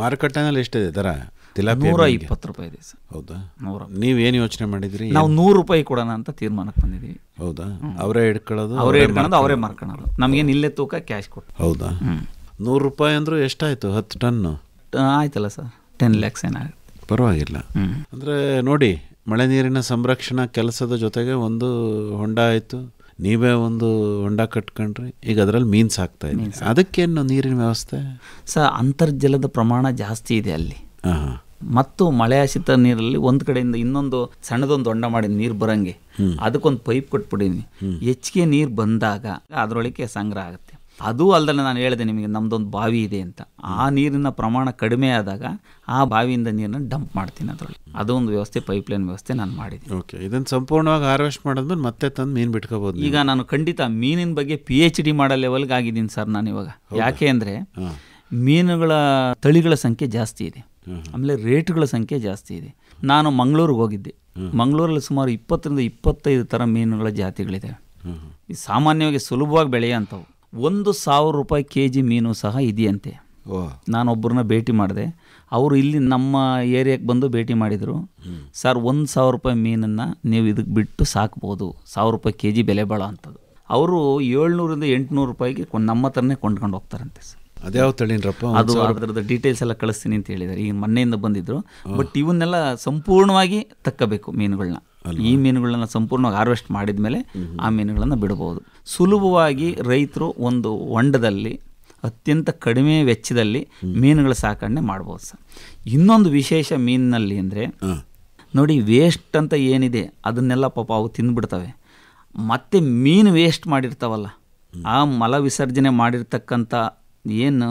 ಮಾರುಕಟ್ಟೆನಲ್ಲಿ ಎಷ್ಟಿದೆ ದರ ನೂರ ಇಪ್ಪತ್ತು ರೂಪಾಯಿ ಇದೆ ಸರ್ ಹೌದಾ ನೂರ ಏನು ಯೋಚನೆ ಮಾಡಿದ್ರಿ ನಾವು ನೂರು ರೂಪಾಯಿ ಕೊಡೋಣ ಅಂತ ತೀರ್ಮಾನಕ್ಕೆ ಬಂದಿದ್ದೀವಿ ಹೌದಾ ಅವರೇ ಇಟ್ಕೊಳ್ಳೋದು ಅವರೇ ಇಟ್ಕೊಳ್ಳೋದು ಅವರೇ ಮಾರ್ಕೊಳ್ಳೋದು ನಮಗೇನು ಇಲ್ಲೇ ತೂಕ ಕ್ಯಾಶ್ ಕೊಟ್ಟು ಹೌದಾ ನೂರು ರೂಪಾಯಿ ಅಂದರೂ ಎಷ್ಟಾಯಿತು ಹತ್ತು ಟನ್ನು ಆಯ್ತಲ್ಲ ಸರ್ ಟೆನ್ ಲ್ಯಾಕ್ಸ್ ಏನಾಗುತ್ತೆ ಪರವಾಗಿಲ್ಲ ಅಂದರೆ ನೋಡಿ ಮಳೆ ನೀರಿನ ಸಂರಕ್ಷಣಾ ಕೆಲಸದ ಜೊತೆಗೆ ಒಂದು ಹೊಂಡ ಆಯಿತು ನೀವೇ ಒಂದು ಹೊಂಡ ಕಟ್ಕೊಂಡ್ರಿ ಈಗ ಅದರಲ್ಲಿ ಮೀನು ಸಾಕ್ತಾ ಇದೆ ಅದಕ್ಕೇನು ನೀರಿನ ವ್ಯವಸ್ಥೆ ಸರ್ ಅಂತರ್ಜಲದ ಪ್ರಮಾಣ ಜಾಸ್ತಿ ಇದೆ ಅಲ್ಲಿ ಮತ್ತು ಮಳೆ ಆಶ್ರಿತ ನೀರಲ್ಲಿ ಒಂದು ಕಡೆಯಿಂದ ಇನ್ನೊಂದು ಸಣ್ಣದೊಂದು ಹೊಂಡ ಮಾಡಿ ನೀರು ಬರಂಗೆ ಅದಕ್ಕೊಂದು ಪೈಪ್ ಕೊಟ್ಬಿಡೀನಿ ಹೆಚ್ಚಿಗೆ ನೀರು ಬಂದಾಗ ಅದರೊಳಗೆ ಸಂಗ್ರಹ ಆಗುತ್ತೆ ಅದು ಅಲ್ಲದೆ ನಾನು ಹೇಳಿದೆ ನಿಮಗೆ ನಮ್ಮದೊಂದು ಬಾವಿ ಇದೆ ಅಂತ ಆ ನೀರಿನ ಪ್ರಮಾಣ ಕಡಿಮೆ ಆದಾಗ ಆ ಬಾವಿಯಿಂದ ನೀರನ್ನು ಡಂಪ್ ಮಾಡ್ತೀನಿ ಅದು ಅದೊಂದು ವ್ಯವಸ್ಥೆ ಪೈಪ್ಲೈನ್ ವ್ಯವಸ್ಥೆ ನಾನು ಮಾಡಿದ್ದೀನಿ ಓಕೆ ಇದನ್ನು ಸಂಪೂರ್ಣವಾಗಿ ಹಾರ್ವೆಸ್ಟ್ ಮಾಡಿದ್ಮೇಲೆ ಮತ್ತೆ ತಂದು ಮೀನು ಬಿಟ್ಕೋಬೋದು ಈಗ ನಾನು ಖಂಡಿತ ಮೀನಿನ ಬಗ್ಗೆ ಪಿ ಎಚ್ ಡಿ ಮಾಡೋ ಲೆವೆಲ್ಗೆ ಆಗಿದ್ದೀನಿ ಸರ್ ನಾನು ಇವಾಗ ಯಾಕೆ ಅಂದರೆ ಮೀನುಗಳ ತಳಿಗಳ ಸಂಖ್ಯೆ ಜಾಸ್ತಿ ಇದೆ ಆಮೇಲೆ ರೇಟ್ಗಳ ಸಂಖ್ಯೆ ಜಾಸ್ತಿ ಇದೆ ನಾನು ಮಂಗಳೂರಿಗೆ ಹೋಗಿದ್ದೆ ಮಂಗಳೂರಲ್ಲಿ ಸುಮಾರು ಇಪ್ಪತ್ತರಿಂದ ಇಪ್ಪತ್ತೈದು ಥರ ಮೀನುಗಳ ಜಾತಿಗಳಿದೆ ಸಾಮಾನ್ಯವಾಗಿ ಸುಲಭವಾಗಿ ಬೆಳೆಯೋಂಥವು ಒಂದು ಸಾವಿರ ರೂಪಾಯಿ ಕೆ ಜಿ ಮೀನು ಸಹ ಇದೆಯಂತೆ ನಾನೊಬ್ಬರನ್ನ ಭೇಟಿ ಮಾಡಿದೆ ಅವರು ಇಲ್ಲಿ ನಮ್ಮ ಏರಿಯಾಕ್ಕೆ ಬಂದು ಭೇಟಿ ಮಾಡಿದರು ಸರ್ ಒಂದು ಸಾವಿರ ರೂಪಾಯಿ ಮೀನನ್ನು ನೀವು ಇದಕ್ಕೆ ಬಿಟ್ಟು ಸಾಕ್ಬೋದು ಸಾವಿರ ರೂಪಾಯಿ ಕೆ ಜಿ ಬೆಲೆ ಬಾಳ ಅಂಥದ್ದು ಅವರು ಏಳ್ನೂರಿಂದ ಎಂಟುನೂರು ರೂಪಾಯಿಗೆ ನಮ್ಮ ಹತ್ರನೇ ಕೊಂಡ್ಕೊಂಡು ಹೋಗ್ತಾರಂತೆ ಸರ್ ಅದ್ಯಾವ ರಪ್ಪ ಅದು ಅದರದ್ದು ಡೀಟೇಲ್ಸ್ ಎಲ್ಲ ಕಳಿಸ್ತೀನಿ ಅಂತ ಹೇಳಿದ್ದಾರೆ ಈಗ ಮೊನ್ನೆಯಿಂದ ಬಂದಿದ್ರು ಬಟ್ ಇವನ್ನೆಲ್ಲ ಸಂಪೂರ್ಣವಾಗಿ ತಕ್ಕಬೇಕು ಮೀನುಗಳನ್ನ ಈ ಮೀನುಗಳನ್ನ ಸಂಪೂರ್ಣವಾಗಿ ಹಾರ್ವೆಸ್ಟ್ ಮಾಡಿದ ಮೇಲೆ ಆ ಮೀನುಗಳನ್ನು ಬಿಡಬಹುದು ಸುಲಭವಾಗಿ ರೈತರು ಒಂದು ಹೊಂಡದಲ್ಲಿ ಅತ್ಯಂತ ಕಡಿಮೆ ವೆಚ್ಚದಲ್ಲಿ ಮೀನುಗಳ ಸಾಕಣೆ ಮಾಡ್ಬೋದು ಸರ್ ಇನ್ನೊಂದು ವಿಶೇಷ ಮೀನಿನಲ್ಲಿ ಅಂದರೆ ನೋಡಿ ವೇಸ್ಟ್ ಅಂತ ಏನಿದೆ ಅದನ್ನೆಲ್ಲ ಪಾಪ ಅವು ತಿಂದ್ಬಿಡ್ತವೆ ಮತ್ತು ಮೀನು ವೇಸ್ಟ್ ಮಾಡಿರ್ತಾವಲ್ಲ ಆ ಮಲ ವಿಸರ್ಜನೆ ಮಾಡಿರ್ತಕ್ಕಂಥ ಏನು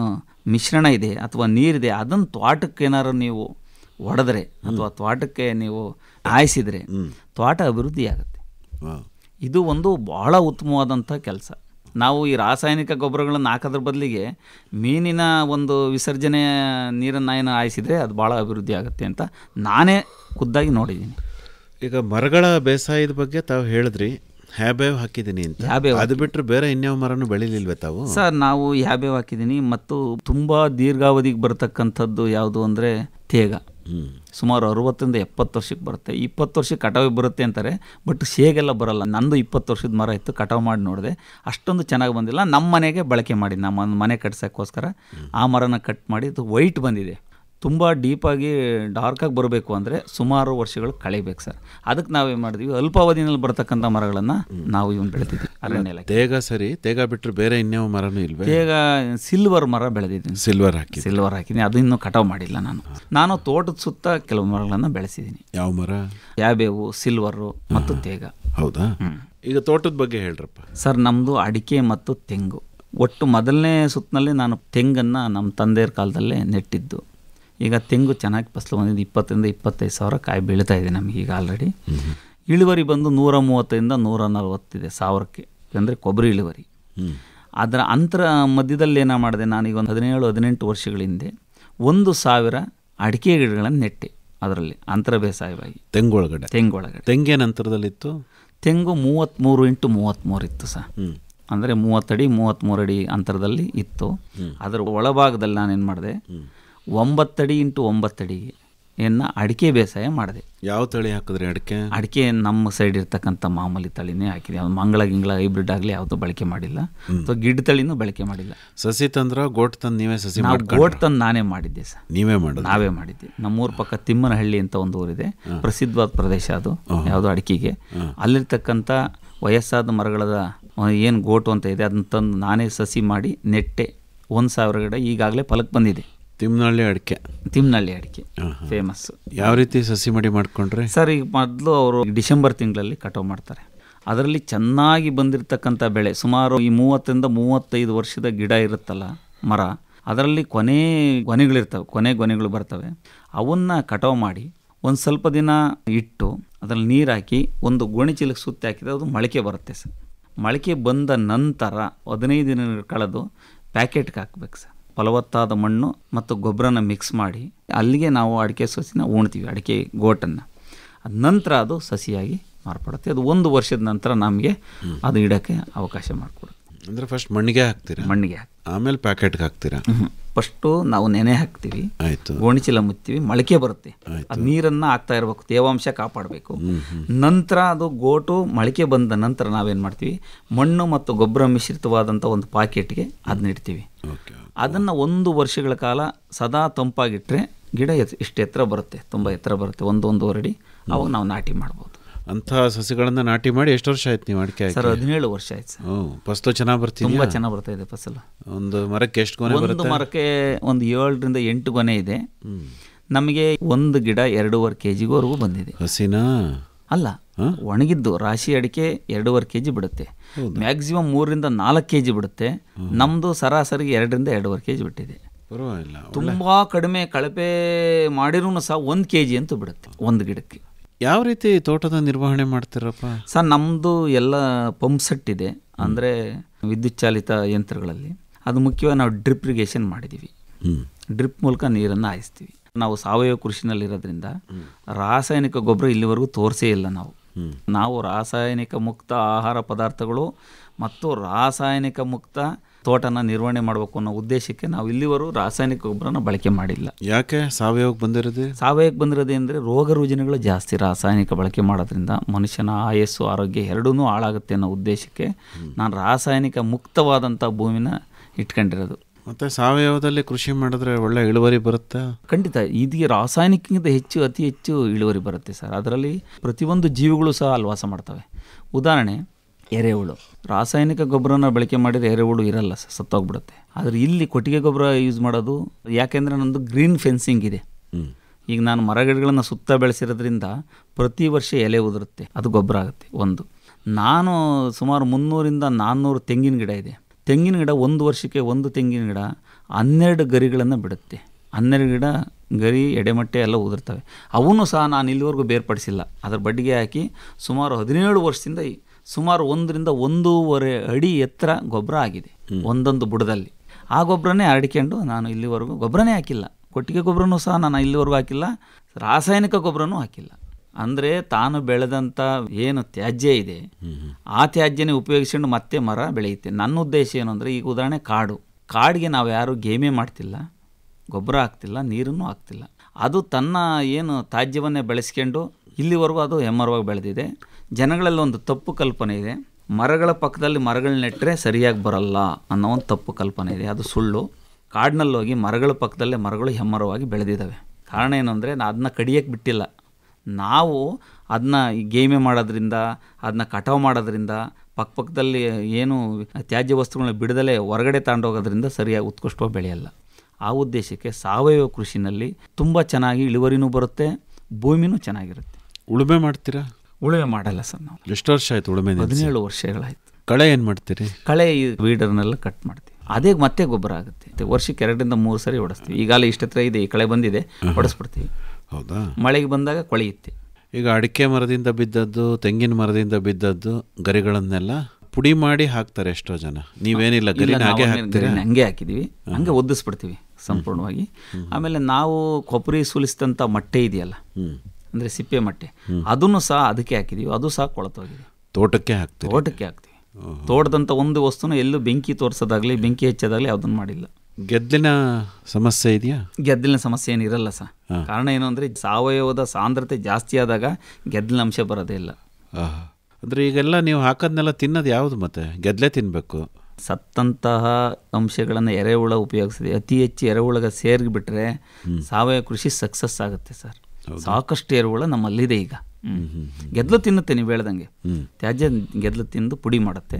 ಮಿಶ್ರಣ ಇದೆ ಅಥವಾ ನೀರಿದೆ ಅದನ್ನು ತ್ವಾಟಕ್ಕೆ ಏನಾದ್ರು ನೀವು ಒಡೆದ್ರೆ ಅಥವಾ ತ್ವಾಟಕ್ಕೆ ನೀವು ಹಾಯಿಸಿದರೆ ತ್ವಾಟ ಅಭಿವೃದ್ಧಿ ಆಗುತ್ತೆ ಇದು ಒಂದು ಬಹಳ ಉತ್ತಮವಾದಂಥ ಕೆಲಸ ನಾವು ಈ ರಾಸಾಯನಿಕ ಗೊಬ್ಬರಗಳನ್ನು ಹಾಕೋದ್ರ ಬದಲಿಗೆ ಮೀನಿನ ಒಂದು ವಿಸರ್ಜನೆ ನೀರನ್ನು ಏನು ಹಾಯಿಸಿದರೆ ಅದು ಭಾಳ ಅಭಿವೃದ್ಧಿ ಆಗುತ್ತೆ ಅಂತ ನಾನೇ ಖುದ್ದಾಗಿ ನೋಡಿದ್ದೀನಿ ಈಗ ಮರಗಳ ಬೇಸಾಯದ ಬಗ್ಗೆ ತಾವು ಹೇಳಿದ್ರಿ ಹ್ಯಾಬೇವ್ ಹಾಕಿದ್ದೀನಿ ಅಂತ ಅದು ಬಿಟ್ಟರೆ ಬೇರೆ ಇನ್ಯಾವ ಮರನೂ ಬೆಳಿಲಿಲ್ವೇ ತಾವು ಸರ್ ನಾವು ಹ್ಯಾಬೇವ್ ಹಾಕಿದ್ದೀನಿ ಮತ್ತು ತುಂಬ ದೀರ್ಘಾವಧಿಗೆ ಬರತಕ್ಕಂಥದ್ದು ಯಾವುದು ಅಂದರೆ ತೇಗ ಸುಮಾರು ಅರುವತ್ತರಿಂದ ಎಪ್ಪತ್ತು ವರ್ಷಕ್ಕೆ ಬರುತ್ತೆ ಇಪ್ಪತ್ತು ವರ್ಷಕ್ಕೆ ಕಟಾವಿ ಬರುತ್ತೆ ಅಂತಾರೆ ಬಟ್ ಸೇಗೆಲ್ಲ ಬರೋಲ್ಲ ನಂದು ಇಪ್ಪತ್ತು ವರ್ಷದ ಮರ ಇತ್ತು ಕಟಾವು ಮಾಡಿ ನೋಡಿದೆ ಅಷ್ಟೊಂದು ಚೆನ್ನಾಗಿ ಬಂದಿಲ್ಲ ನಮ್ಮ ಮನೆಗೆ ಬಳಕೆ ಮಾಡಿ ನಮ್ಮ ಮನೆ ಕಟ್ಸೋಕ್ಕೋಸ್ಕರ ಆ ಮರನ ಕಟ್ ಮಾಡಿ ಅದು ವೈಟ್ ಬಂದಿದೆ ತುಂಬ ಡೀಪಾಗಿ ಡಾರ್ಕಾಗಿ ಬರಬೇಕು ಅಂದರೆ ಸುಮಾರು ವರ್ಷಗಳು ಕಳೀಬೇಕು ಸರ್ ಅದಕ್ಕೆ ನಾವೇನು ಮಾಡಿದ್ವಿ ಅಲ್ಪಾವಧಿನಲ್ಲಿ ಬರ್ತಕ್ಕಂಥ ಮರಗಳನ್ನು ನಾವು ಇವನು ಬೆಳೆದಿದ್ವಿ ಅರಣ್ಯ ತೇಗ ಸರಿ ತೇಗ ಬಿಟ್ಟರೆ ಬೇರೆ ಇನ್ಯಾವ ಮರನೂ ಇಲ್ಲ ತೇಗ ಸಿಲ್ವರ್ ಮರ ಬೆಳೆದಿದ್ದೀನಿ ಸಿಲ್ವರ್ ಹಾಕಿ ಸಿಲ್ವರ್ ಹಾಕಿದ್ದೀನಿ ಅದು ಇನ್ನೂ ಕಟಾವು ಮಾಡಿಲ್ಲ ನಾನು ನಾನು ತೋಟದ ಸುತ್ತ ಕೆಲವು ಮರಗಳನ್ನು ಬೆಳೆಸಿದ್ದೀನಿ ಯಾವ ಮರ ಯಾಬೇವು ಸಿಲ್ವರು ಮತ್ತು ತೇಗ ಹೌದಾ ಈಗ ತೋಟದ ಬಗ್ಗೆ ಹೇಳ್ರಪ್ಪ ಸರ್ ನಮ್ಮದು ಅಡಿಕೆ ಮತ್ತು ತೆಂಗು ಒಟ್ಟು ಮೊದಲನೇ ಸುತ್ತಿನಲ್ಲಿ ನಾನು ತೆಂಗನ್ನು ನಮ್ಮ ತಂದೆಯರ ಕಾಲದಲ್ಲೇ ನೆಟ್ಟಿದ್ದು ಈಗ ತೆಂಗು ಚೆನ್ನಾಗಿ ಫಸ್ಲು ಬಂದಿದ್ದು ಇಪ್ಪತ್ತರಿಂದ ಇಪ್ಪತ್ತೈದು ಸಾವಿರ ಕಾಯಿ ಬೀಳ್ತಾ ಇದೆ ಈಗ ಆಲ್ರೆಡಿ ಇಳುವರಿ ಬಂದು ನೂರ ಮೂವತ್ತರಿಂದ ನೂರ ನಲವತ್ತಿದೆ ಸಾವಿರಕ್ಕೆ ಅಂದರೆ ಕೊಬ್ಬರಿ ಇಳುವರಿ ಅದರ ಅಂತರ ಮಧ್ಯದಲ್ಲಿ ಏನೋ ಮಾಡಿದೆ ನಾನೀಗ ಒಂದು ಹದಿನೇಳು ಹದಿನೆಂಟು ವರ್ಷಗಳ ಹಿಂದೆ ಒಂದು ಸಾವಿರ ಅಡಿಕೆ ಗಿಡಗಳನ್ನು ನೆಟ್ಟೆ ಅದರಲ್ಲಿ ಅಂತರ ಬೇಸಾಯವಾಗಿ ತೆಂಗೊಳಗಡೆ ತೆಂಗೊಳಗಡೆ ತೆಂಗೇನು ಅಂತರದಲ್ಲಿತ್ತು ತೆಂಗು ಮೂವತ್ತ್ಮೂರು ಇಂಟು ಮೂವತ್ತ್ಮೂರು ಇತ್ತು ಸಹ ಅಂದರೆ ಮೂವತ್ತಡಿ ಮೂವತ್ತ್ಮೂರು ಅಡಿ ಅಂತರದಲ್ಲಿ ಇತ್ತು ಅದರ ಒಳಭಾಗದಲ್ಲಿ ನಾನೇನು ಮಾಡಿದೆ ಒಂಬತ್ತಡಿ ಇಂಟು ಒಂಬತ್ತಡಿಗೆ ಏನ ಅಡಿಕೆ ಬೇಸಾಯ ಮಾಡಿದೆ ಯಾವ ತಳಿ ಹಾಕಿದ್ರೆ ಅಡಿಕೆ ಅಡಿಕೆ ನಮ್ಮ ಸೈಡ್ ಇರ್ತಕ್ಕಂಥ ಮಾಮೂಲಿ ತಳಿನೇ ಹಾಕಿದೆ ಅದು ಮಂಗಳ ಗಿಂಗಳ ಹೈಬ್ರಿಡ್ ಆಗಲಿ ಯಾವುದು ಬಳಕೆ ಮಾಡಿಲ್ಲ ಅಥವಾ ಗಿಡ್ ತಳಿನೂ ಬಳಕೆ ಮಾಡಿಲ್ಲ ಸಸಿ ತಂದ್ರ ಗೋಟ್ ತಂದು ನೀವೇ ಸಸಿ ಗೋಟ್ ತಂದು ನಾನೇ ಮಾಡಿದ್ದೆ ಸರ್ ನೀವೇ ಮಾಡಿ ನಾವೇ ಮಾಡಿದ್ದೆ ನಮ್ಮೂರ ಪಕ್ಕ ತಿಮ್ಮನಹಳ್ಳಿ ಅಂತ ಒಂದು ಊರಿದೆ ಪ್ರಸಿದ್ಧವಾದ ಪ್ರದೇಶ ಅದು ಯಾವುದು ಅಡಿಕೆಗೆ ಅಲ್ಲಿರ್ತಕ್ಕಂಥ ವಯಸ್ಸಾದ ಮರಗಳದ ಏನು ಗೋಟು ಅಂತ ಇದೆ ಅದನ್ನ ತಂದು ನಾನೇ ಸಸಿ ಮಾಡಿ ನೆಟ್ಟೆ ಒಂದು ಸಾವಿರ ಗಿಡ ಈಗಾಗಲೇ ಫಲಕ್ಕೆ ಬಂದಿದೆ ತಿಮ್ನಹಳ್ಳಿ ಅಡಿಕೆ ತಿಮ್ನಹಳ್ಳಿ ಅಡಿಕೆ ಫೇಮಸ್ ಯಾವ ರೀತಿ ಸಸಿ ಮಡಿ ಮಾಡಿಕೊಂಡ್ರೆ ಸರ್ ಈಗ ಮೊದಲು ಅವರು ಡಿಸೆಂಬರ್ ತಿಂಗಳಲ್ಲಿ ಕಟಾವು ಮಾಡ್ತಾರೆ ಅದರಲ್ಲಿ ಚೆನ್ನಾಗಿ ಬಂದಿರತಕ್ಕಂಥ ಬೆಳೆ ಸುಮಾರು ಈ ಮೂವತ್ತರಿಂದ ಮೂವತ್ತೈದು ವರ್ಷದ ಗಿಡ ಇರುತ್ತಲ್ಲ ಮರ ಅದರಲ್ಲಿ ಕೊನೆ ಗೊನೆಗಳಿರ್ತವೆ ಕೊನೆ ಕೊನೆಗಳು ಬರ್ತವೆ ಅವನ್ನ ಕಟಾವು ಮಾಡಿ ಒಂದು ಸ್ವಲ್ಪ ದಿನ ಇಟ್ಟು ಅದರಲ್ಲಿ ನೀರು ಹಾಕಿ ಒಂದು ಗೋಣಿಚೀಲಕ್ಕೆ ಸುತ್ತಿ ಹಾಕಿದರೆ ಅದು ಮೊಳಕೆ ಬರುತ್ತೆ ಸರ್ ಮೊಳಕೆ ಬಂದ ನಂತರ ಹದಿನೈದು ದಿನ ಕಳೆದು ಪ್ಯಾಕೆಟ್ಗೆ ಹಾಕ್ಬೇಕು ಸರ್ ಫಲವತ್ತಾದ ಮಣ್ಣು ಮತ್ತು ಗೊಬ್ಬರನ ಮಿಕ್ಸ್ ಮಾಡಿ ಅಲ್ಲಿಗೆ ನಾವು ಅಡಿಕೆ ಸಸಿನ ಉಣ್ತೀವಿ ಅಡಿಕೆ ಗೋಟನ್ನು ಅದ ನಂತರ ಅದು ಸಸಿಯಾಗಿ ಮಾರ್ಪಡುತ್ತೆ ಅದು ಒಂದು ವರ್ಷದ ನಂತರ ನಮಗೆ ಅದು ಇಡೋಕ್ಕೆ ಅವಕಾಶ ಮಾಡಿಕೊಡುತ್ತೆ ಅಂದರೆ ಫಸ್ಟ್ ಮಣ್ಣಿಗೆ ಹಾಕ್ತೀರಾ ಮಣ್ಣಿಗೆ ಆಮೇಲೆ ಪ್ಯಾಕೆಟ್ಗೆ ಹಾಕ್ತೀರಾ ಫಸ್ಟು ನಾವು ನೆನೆ ಹಾಕ್ತೀವಿ ಗೋಣಿಚೀಲ ಮುತ್ತೀವಿ ಮೊಳಕೆ ಬರುತ್ತೆ ಅದು ನೀರನ್ನು ಹಾಕ್ತಾ ಇರಬೇಕು ತೇವಾಂಶ ಕಾಪಾಡಬೇಕು ನಂತರ ಅದು ಗೋಟು ಮೊಳಕೆ ಬಂದ ನಂತರ ನಾವೇನು ಮಾಡ್ತೀವಿ ಮಣ್ಣು ಮತ್ತು ಗೊಬ್ಬರ ಮಿಶ್ರಿತವಾದಂಥ ಒಂದು ಪಾಕೆಟ್ಗೆ ಅದನ್ನ ಇಡ್ತೀವಿ ಅದನ್ನು ಒಂದು ವರ್ಷಗಳ ಕಾಲ ಸದಾ ತಂಪಾಗಿಟ್ಟರೆ ಗಿಡ ಎತ್ ಇಷ್ಟು ಎತ್ತರ ಬರುತ್ತೆ ತುಂಬ ಎತ್ತರ ಬರುತ್ತೆ ಒಂದು ಒಂದೂವರೆ ಅಡಿ ಅವಾಗ ನಾವು ನಾಟಿ ಮಾಡ್ಬೋದು ಅಂಥ ಸಸಿಗಳನ್ನು ನಾಟಿ ಮಾಡಿ ಎಷ್ಟು ವರ್ಷ ಆಯ್ತು ನೀವು ಅಡಿಕೆ ಸರ್ ಹದಿನೇಳು ವರ್ಷ ಆಯ್ತು ಸರ್ ಫಸ್ಟು ಚೆನ್ನಾಗಿ ಬರ್ತೀವಿ ತುಂಬ ಚೆನ್ನಾಗಿ ಬರ್ತಾ ಇದೆ ಫಸಲು ಒಂದು ಮರಕ್ಕೆ ಎಷ್ಟು ಗೊನೆ ಒಂದು ಮರಕ್ಕೆ ಒಂದು ಏಳರಿಂದ ಎಂಟು ಗೊನೆ ಇದೆ ನಮಗೆ ಒಂದು ಗಿಡ ಎರಡೂವರೆ ಕೆ ಜಿಗೂವರೆಗೂ ಬಂದಿದೆ ಹಸಿನಾ ಅಲ್ಲ ಒಣಗಿದ್ದು ರಾಶಿ ಅಡಿಕೆ ಎರಡೂವರೆ ಕೆ ಜಿ ಬಿಡುತ್ತೆ ಮ್ಯಾಕ್ಸಿಮಮ್ ಮೂರರಿಂದ ನಾಲ್ಕು ಕೆ ಜಿ ಬಿಡುತ್ತೆ ನಮ್ಮದು ಸರಾಸರಿ ಎರಡರಿಂದ ಎರಡೂವರೆ ಕೆ ಜಿ ಬಿಟ್ಟಿದೆ ಪರವಾಗಿಲ್ಲ ತುಂಬ ಕಡಿಮೆ ಕಳಪೆ ಮಾಡಿರೂ ಸಹ ಒಂದು ಕೆ ಜಿ ಅಂತೂ ಬಿಡುತ್ತೆ ಒಂದು ಗಿಡಕ್ಕೆ ಯಾವ ರೀತಿ ತೋಟದ ನಿರ್ವಹಣೆ ಮಾಡ್ತೀರಪ್ಪ ಸರ್ ನಮ್ಮದು ಎಲ್ಲ ಪಂಪ್ ಸೆಟ್ ಇದೆ ಅಂದರೆ ವಿದ್ಯುತ್ ಚಾಲಿತ ಯಂತ್ರಗಳಲ್ಲಿ ಅದು ಮುಖ್ಯವಾಗಿ ನಾವು ಡ್ರಿಪ್ ಇರಿಗೇಷನ್ ಮಾಡಿದ್ದೀವಿ ಡ್ರಿಪ್ ಮೂಲಕ ನೀರನ್ನು ಹಾಯಿಸ್ತೀವಿ ನಾವು ಸಾವಯವ ಕೃಷಿನಲ್ಲಿರೋದ್ರಿಂದ ರಾಸಾಯನಿಕ ಗೊಬ್ಬರ ಇಲ್ಲಿವರೆಗೂ ತೋರಿಸೇ ಇಲ್ಲ ನಾವು ನಾವು ರಾಸಾಯನಿಕ ಮುಕ್ತ ಆಹಾರ ಪದಾರ್ಥಗಳು ಮತ್ತು ರಾಸಾಯನಿಕ ಮುಕ್ತ ತೋಟನ ನಿರ್ವಹಣೆ ಮಾಡಬೇಕು ಅನ್ನೋ ಉದ್ದೇಶಕ್ಕೆ ನಾವು ಇಲ್ಲಿವರೆಗೂ ರಾಸಾಯನಿಕ ಗೊಬ್ಬರನ ಬಳಕೆ ಮಾಡಿಲ್ಲ ಯಾಕೆ ಸಾವಯವಕ್ಕೆ ಬಂದಿರೋದು ಸಾವಯವಕ್ಕೆ ಬಂದಿರೋದೇ ಅಂದರೆ ರೋಗ ರುಜಿನಗಳು ಜಾಸ್ತಿ ರಾಸಾಯನಿಕ ಬಳಕೆ ಮಾಡೋದ್ರಿಂದ ಮನುಷ್ಯನ ಆಯಸ್ಸು ಆರೋಗ್ಯ ಎರಡೂ ಹಾಳಾಗುತ್ತೆ ಅನ್ನೋ ಉದ್ದೇಶಕ್ಕೆ ನಾನು ರಾಸಾಯನಿಕ ಮುಕ್ತವಾದಂಥ ಭೂಮಿನ ಇಟ್ಕೊಂಡಿರೋದು ಮತ್ತೆ ಸಾವಯವದಲ್ಲಿ ಕೃಷಿ ಮಾಡಿದ್ರೆ ಒಳ್ಳೆ ಇಳುವರಿ ಬರುತ್ತೆ ಖಂಡಿತ ಇದಕ್ಕೆ ರಾಸಾಯನಿಕಕ್ಕಿಂತ ಹೆಚ್ಚು ಅತಿ ಹೆಚ್ಚು ಇಳುವರಿ ಬರುತ್ತೆ ಸರ್ ಅದರಲ್ಲಿ ಪ್ರತಿಯೊಂದು ಜೀವಿಗಳು ಸಹ ಅಲ್ಲಿ ವಾಸ ಮಾಡ್ತವೆ ಉದಾಹರಣೆ ಎರೆಹುಳು ರಾಸಾಯನಿಕ ಗೊಬ್ಬರನ ಬಳಕೆ ಮಾಡಿದರೆ ಎರೆಹುಳು ಇರಲ್ಲ ಸರ್ ಸತ್ತೋಗ್ಬಿಡುತ್ತೆ ಆದರೆ ಇಲ್ಲಿ ಕೊಟ್ಟಿಗೆ ಗೊಬ್ಬರ ಯೂಸ್ ಮಾಡೋದು ಯಾಕೆಂದರೆ ನನ್ನದು ಗ್ರೀನ್ ಫೆನ್ಸಿಂಗ್ ಇದೆ ಈಗ ನಾನು ಮರಗಿಡಗಳನ್ನು ಸುತ್ತ ಬೆಳೆಸಿರೋದ್ರಿಂದ ಪ್ರತಿ ವರ್ಷ ಎಲೆ ಉದುರುತ್ತೆ ಅದು ಗೊಬ್ಬರ ಆಗುತ್ತೆ ಒಂದು ನಾನು ಸುಮಾರು ಮುನ್ನೂರಿಂದ ನಾನ್ನೂರು ತೆಂಗಿನ ಗಿಡ ಇದೆ ತೆಂಗಿನ ಗಿಡ ಒಂದು ವರ್ಷಕ್ಕೆ ಒಂದು ತೆಂಗಿನ ಗಿಡ ಹನ್ನೆರಡು ಗರಿಗಳನ್ನು ಬಿಡುತ್ತೆ ಹನ್ನೆರಡು ಗಿಡ ಗರಿ ಎಡೆಮಟ್ಟೆ ಎಲ್ಲ ಉದುರ್ತವೆ ಅವನು ಸಹ ನಾನು ಇಲ್ಲಿವರೆಗೂ ಬೇರ್ಪಡಿಸಿಲ್ಲ ಅದರ ಬಡ್ಡಿಗೆ ಹಾಕಿ ಸುಮಾರು ಹದಿನೇಳು ವರ್ಷದಿಂದ ಸುಮಾರು ಒಂದರಿಂದ ಒಂದೂವರೆ ಅಡಿ ಎತ್ತರ ಗೊಬ್ಬರ ಆಗಿದೆ ಒಂದೊಂದು ಬುಡದಲ್ಲಿ ಆ ಗೊಬ್ಬರನೇ ಹರಡಿಕೊಂಡು ನಾನು ಇಲ್ಲಿವರೆಗೂ ಗೊಬ್ಬರನೇ ಹಾಕಿಲ್ಲ ಕೊಟ್ಟಿಗೆ ಗೊಬ್ಬರನೂ ಸಹ ನಾನು ಇಲ್ಲಿವರೆಗೂ ಹಾಕಿಲ್ಲ ರಾಸಾಯನಿಕ ಗೊಬ್ಬರನೂ ಹಾಕಿಲ್ಲ ಅಂದರೆ ತಾನು ಬೆಳೆದಂಥ ಏನು ತ್ಯಾಜ್ಯ ಇದೆ ಆ ತ್ಯಾಜ್ಯನೇ ಉಪಯೋಗಿಸ್ಕೊಂಡು ಮತ್ತೆ ಮರ ಬೆಳೆಯುತ್ತೆ ನನ್ನ ಉದ್ದೇಶ ಏನು ಅಂದರೆ ಈಗ ಉದಾಹರಣೆ ಕಾಡು ಕಾಡಿಗೆ ನಾವು ಯಾರೂ ಗೇಮೇ ಮಾಡ್ತಿಲ್ಲ ಗೊಬ್ಬರ ಹಾಕ್ತಿಲ್ಲ ನೀರನ್ನು ಹಾಕ್ತಿಲ್ಲ ಅದು ತನ್ನ ಏನು ತ್ಯಾಜ್ಯವನ್ನೇ ಬೆಳೆಸ್ಕೊಂಡು ಇಲ್ಲಿವರೆಗೂ ಅದು ಹೆಮ್ಮರವಾಗಿ ಬೆಳೆದಿದೆ ಜನಗಳಲ್ಲಿ ಒಂದು ತಪ್ಪು ಕಲ್ಪನೆ ಇದೆ ಮರಗಳ ಪಕ್ಕದಲ್ಲಿ ಮರಗಳು ನೆಟ್ಟರೆ ಸರಿಯಾಗಿ ಬರಲ್ಲ ಅನ್ನೋ ಒಂದು ತಪ್ಪು ಕಲ್ಪನೆ ಇದೆ ಅದು ಸುಳ್ಳು ಕಾಡಿನಲ್ಲಿ ಹೋಗಿ ಮರಗಳ ಪಕ್ಕದಲ್ಲೇ ಮರಗಳು ಹೆಮ್ಮರವಾಗಿ ಬೆಳೆದಿದ್ದಾವೆ ಕಾರಣ ಏನು ಅಂದರೆ ನಾ ಅದನ್ನ ಕಡಿಯೋಕ್ಕೆ ಬಿಟ್ಟಿಲ್ಲ ನಾವು ಅದನ್ನ ಗೇಮೆ ಮಾಡೋದ್ರಿಂದ ಅದನ್ನ ಕಟಾವು ಮಾಡೋದ್ರಿಂದ ಪಕ್ಕಪಕ್ಕದಲ್ಲಿ ಏನು ತ್ಯಾಜ್ಯ ವಸ್ತುಗಳನ್ನ ಬಿಡದಲೇ ಹೊರಗಡೆ ತಗೊಂಡೋಗೋದ್ರಿಂದ ಸರಿಯಾಗಿ ಉತ್ಕೃಷ್ಟವಾಗಿ ಬೆಳೆಯಲ್ಲ ಆ ಉದ್ದೇಶಕ್ಕೆ ಸಾವಯವ ಕೃಷಿನಲ್ಲಿ ತುಂಬ ಚೆನ್ನಾಗಿ ಇಳುವರಿನೂ ಬರುತ್ತೆ ಭೂಮಿನೂ ಚೆನ್ನಾಗಿರುತ್ತೆ ಉಳುಮೆ ಮಾಡ್ತೀರಾ ಉಳುಮೆ ಮಾಡಲ್ಲ ಸರ್ ನಾವು ಎಷ್ಟು ವರ್ಷ ಆಯ್ತು ಉಳುಮೆ ಹದಿನೇಳು ವರ್ಷಗಳಾಯ್ತು ಕಳೆ ಏನು ಮಾಡ್ತೀರಿ ಕಳೆ ಈ ವೀಡರ್ನೆಲ್ಲ ಕಟ್ ಮಾಡ್ತೀವಿ ಅದೇ ಮತ್ತೆ ಗೊಬ್ಬರ ಆಗುತ್ತೆ ವರ್ಷಕ್ಕೆ ಎರಡರಿಂದ ಮೂರು ಸರಿ ಹೊಡೆಸ್ತೀವಿ ಈಗಾಗಲೇ ಇಷ್ಟತ್ರ ಇದೆ ಈ ಕಳೆ ಬಂದಿದೆ ಹೊಡೆಸ್ಬಿಡ್ತೀವಿ ಹೌದಾ ಮಳೆಗೆ ಬಂದಾಗ ಕೊಳೆಯುತ್ತೆ ಈಗ ಅಡಿಕೆ ಮರದಿಂದ ಬಿದ್ದದ್ದು ತೆಂಗಿನ ಮರದಿಂದ ಬಿದ್ದದ್ದು ಗರಿಗಳನ್ನೆಲ್ಲ ಪುಡಿ ಮಾಡಿ ಹಾಕ್ತಾರೆ ಎಷ್ಟೋ ಜನ ನೀವೇನಿಲ್ಲ ಗರಿ ಹಂಗೆ ಹಾಕಿದೀವಿ ಹಂಗೆ ಒದ್ದಿಸ್ಬಿಡ್ತೀವಿ ಸಂಪೂರ್ಣವಾಗಿ ಆಮೇಲೆ ನಾವು ಕೊಬ್ಬರಿ ಸುಲಿಸಿದಂತ ಮಟ್ಟೆ ಇದೆಯಲ್ಲ ಅಂದ್ರೆ ಸಿಪ್ಪೆ ಮಟ್ಟೆ ಅದನ್ನು ಸಹ ಅದಕ್ಕೆ ಹಾಕಿದೀವಿ ಅದು ಸಹ ಕೊಳತೋಗಿದೆ ತೋಟಕ್ಕೆ ಹಾಕ್ತೀವಿ ತೋಟಕ್ಕೆ ಹಾಕ್ತೀವಿ ತೋಟದಂತ ಒಂದು ವಸ್ತುನ ಎಲ್ಲೂ ಬೆಂಕಿ ತೋರ್ಸೋದಾಗ್ಲಿ ಬೆಂಕಿ ಹೆಚ್ಚೋದಾಗ್ಲಿ ಅದನ್ನ ಮಾಡಿಲ್ಲ ಗೆದ್ದಲಿನ ಸಮಸ್ಯೆ ಇದೆಯಾ ಗೆದ್ದಲಿನ ಸಮಸ್ಯೆ ಏನಿರಲ್ಲ ಸರ್ ಕಾರಣ ಏನು ಅಂದರೆ ಸಾವಯವದ ಸಾಂದ್ರತೆ ಜಾಸ್ತಿ ಆದಾಗ ಗೆದ್ದಲಿನ ಅಂಶ ಬರೋದೇ ಇಲ್ಲ ಅಂದರೆ ಈಗೆಲ್ಲ ನೀವು ಹಾಕೋದನ್ನೆಲ್ಲ ತಿನ್ನೋದು ಯಾವುದು ಮತ್ತೆ ಗೆದ್ದಲೆ ತಿನ್ನಬೇಕು ಸತ್ತಂತಹ ಅಂಶಗಳನ್ನು ಎರೆಹುಳ ಉಪಯೋಗಿಸಿದೆ ಅತಿ ಹೆಚ್ಚು ಎರೆಹುಳಗ ಸೇರಿಬಿಟ್ರೆ ಸಾವಯವ ಕೃಷಿ ಸಕ್ಸಸ್ ಆಗುತ್ತೆ ಸರ್ ಸಾಕಷ್ಟು ಎರೆಹುಳ ನಮ್ಮಲ್ಲಿದೆ ಈಗ ಗೆದ್ಲು ತಿನ್ನುತ್ತೆ ನೀವು ಹೇಳ್ದಂಗೆ ತ್ಯಾಜ್ಯ ಗೆದ್ಲು ತಿಂದು ಪುಡಿ ಮಾಡುತ್ತೆ